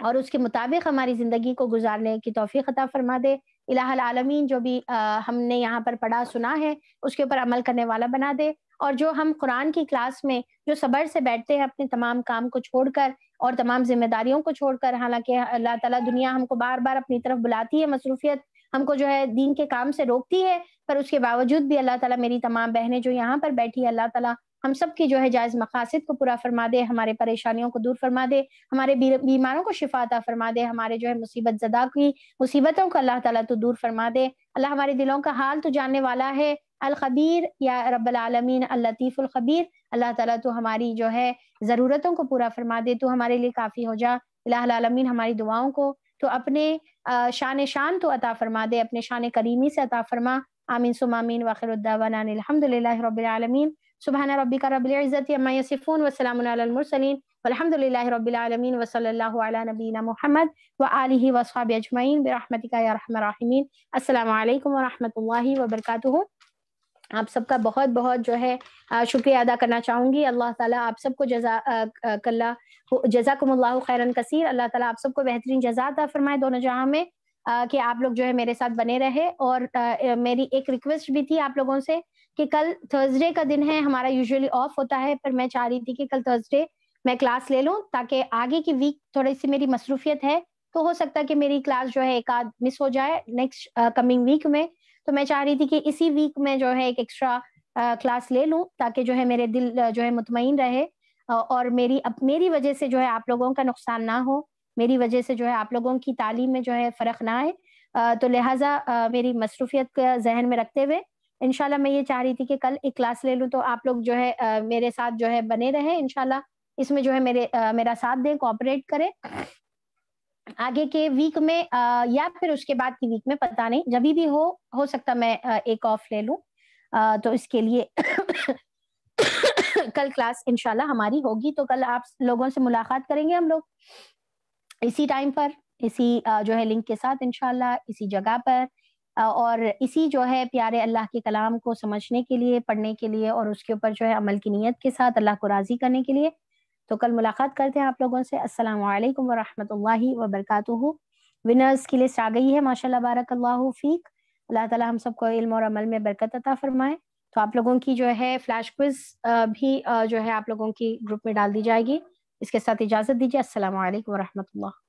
और उसके मुताबिक हमारी ज़िंदगी को गुजारने की तोफ़ी अता फरमा दे आलमीन जो भी आ, हमने यहाँ पर पढ़ा सुना है उसके ऊपर अमल करने वाला बना दे और जो हम कुरान की क्लास में जो सबर से बैठते हैं अपने तमाम काम को छोड़कर और तमाम जिम्मेदारियों को छोड़कर हालांकि अल्लाह ताला दुनिया हमको बार बार अपनी तरफ बुलाती है मसरूफियत हमको जो है दीन के काम से रोकती है पर उसके बावजूद भी अल्लाह ताला मेरी तमाम बहनें जो यहाँ पर बैठी है अल्लाह ताला हम सब की जो है जायज़ मकासद को पूरा फरमा दे हमारे परेशानियों को दूर फरमा दे हमारे बीमारों को शिफाता फरमा दे हमारे जो है मुसीबत जदा की मुसीबतों को अल्लाह ताला तो दूर फरमा दे अल्लाह हमारे दिलों का हाल तो जानने वाला है अलखबीर या रबालमीन अल्लातीफ़ुलखबीर अल्लाह ताला तो हमारी जो है ज़रूरतों को पूरा फरमा दे तो हमारे लिए काफ़ी हो जामीन हमारी दुआओं को तो अपने शान शान तो अता फरमा दे अपने शान करीमी से अता फरमा आमीन सुमामीन वाखिर उद्दावान अलहमदिल्ला रबालमीन सुबहाना रबी का रबीज़त अम्मासिफ़ून वसलामसलिन अलहमदिल्ला रबीआलमीन वसल्ला नबीना मोहम्मद व आलि वसाब अजमैन बरहमतिकामीन अल्लाम वरहमल वबरक आप सबका बहुत बहुत जो है शुक्रिया अदा करना चाहूंगी अल्लाह ताला आप सबको जजा कल्ला जजाकुमल्लाह खैरन कसीर अल्लाह ताला आप सबको बेहतरीन जजा अदा फरमाए दोनों जहां में कि आप लोग जो है मेरे साथ बने रहे और आ, मेरी एक रिक्वेस्ट भी थी आप लोगों से कि कल थर्सडे का दिन है हमारा यूजुअली ऑफ होता है पर मैं चाह रही थी कि कल थर्सडे मैं क्लास ले लूँ ताकि आगे की वीक थोड़ी सी मेरी मसरूफियत है तो हो सकता है कि मेरी क्लास जो है एक आध मिस हो जाए नेक्स्ट कमिंग वीक में तो मैं चाह रही थी कि इसी वीक में जो है एक एक्स्ट्रा क्लास ले लूँ ताकि जो है मेरे दिल जो है मुतमिन रहे और मेरी अब मेरी वजह से जो है आप लोगों का नुकसान ना हो मेरी वजह से जो है आप लोगों की तालीम में जो है फ़र्क ना आए तो लिहाजा मेरी मसरूफियत का जहन में रखते हुए इनशाला मैं ये चाह रही थी कि कल एक क्लास ले लूँ तो आप लोग जो है आ, मेरे साथ जो है बने रहे इनशाला इसमें जो है मेरे आ, मेरा साथ दें कॉपरेट करें आगे के वीक में आ, या फिर उसके बाद की वीक में पता नहीं जब भी हो हो सकता मैं आ, एक ऑफ ले लूँ तो इसके लिए कल क्लास इनशाला हमारी होगी तो कल आप लोगों से मुलाकात करेंगे हम लोग इसी टाइम पर इसी जो है लिंक के साथ इनशाला इसी जगह पर और इसी जो है प्यारे अल्लाह के कलाम को समझने के लिए पढ़ने के लिए और उसके ऊपर जो है अमल की नीयत के साथ अल्लाह को राज़ी करने के लिए तो कल मुलाकात करते हैं आप लोगों से अस्सलाम वालेकुम व वबरकातुहू विनर्स की लिस्ट आ गई है माशाल्लाह बारकल्लाहु फीक अल्लाह ताला हम सबको इल्म और अमल में बरकत अता फरमाए तो आप लोगों की जो है फ्लैश क्विज भी जो है आप लोगों की ग्रुप में डाल दी जाएगी इसके साथ इजाज़त दीजिए असल वरहमल्ला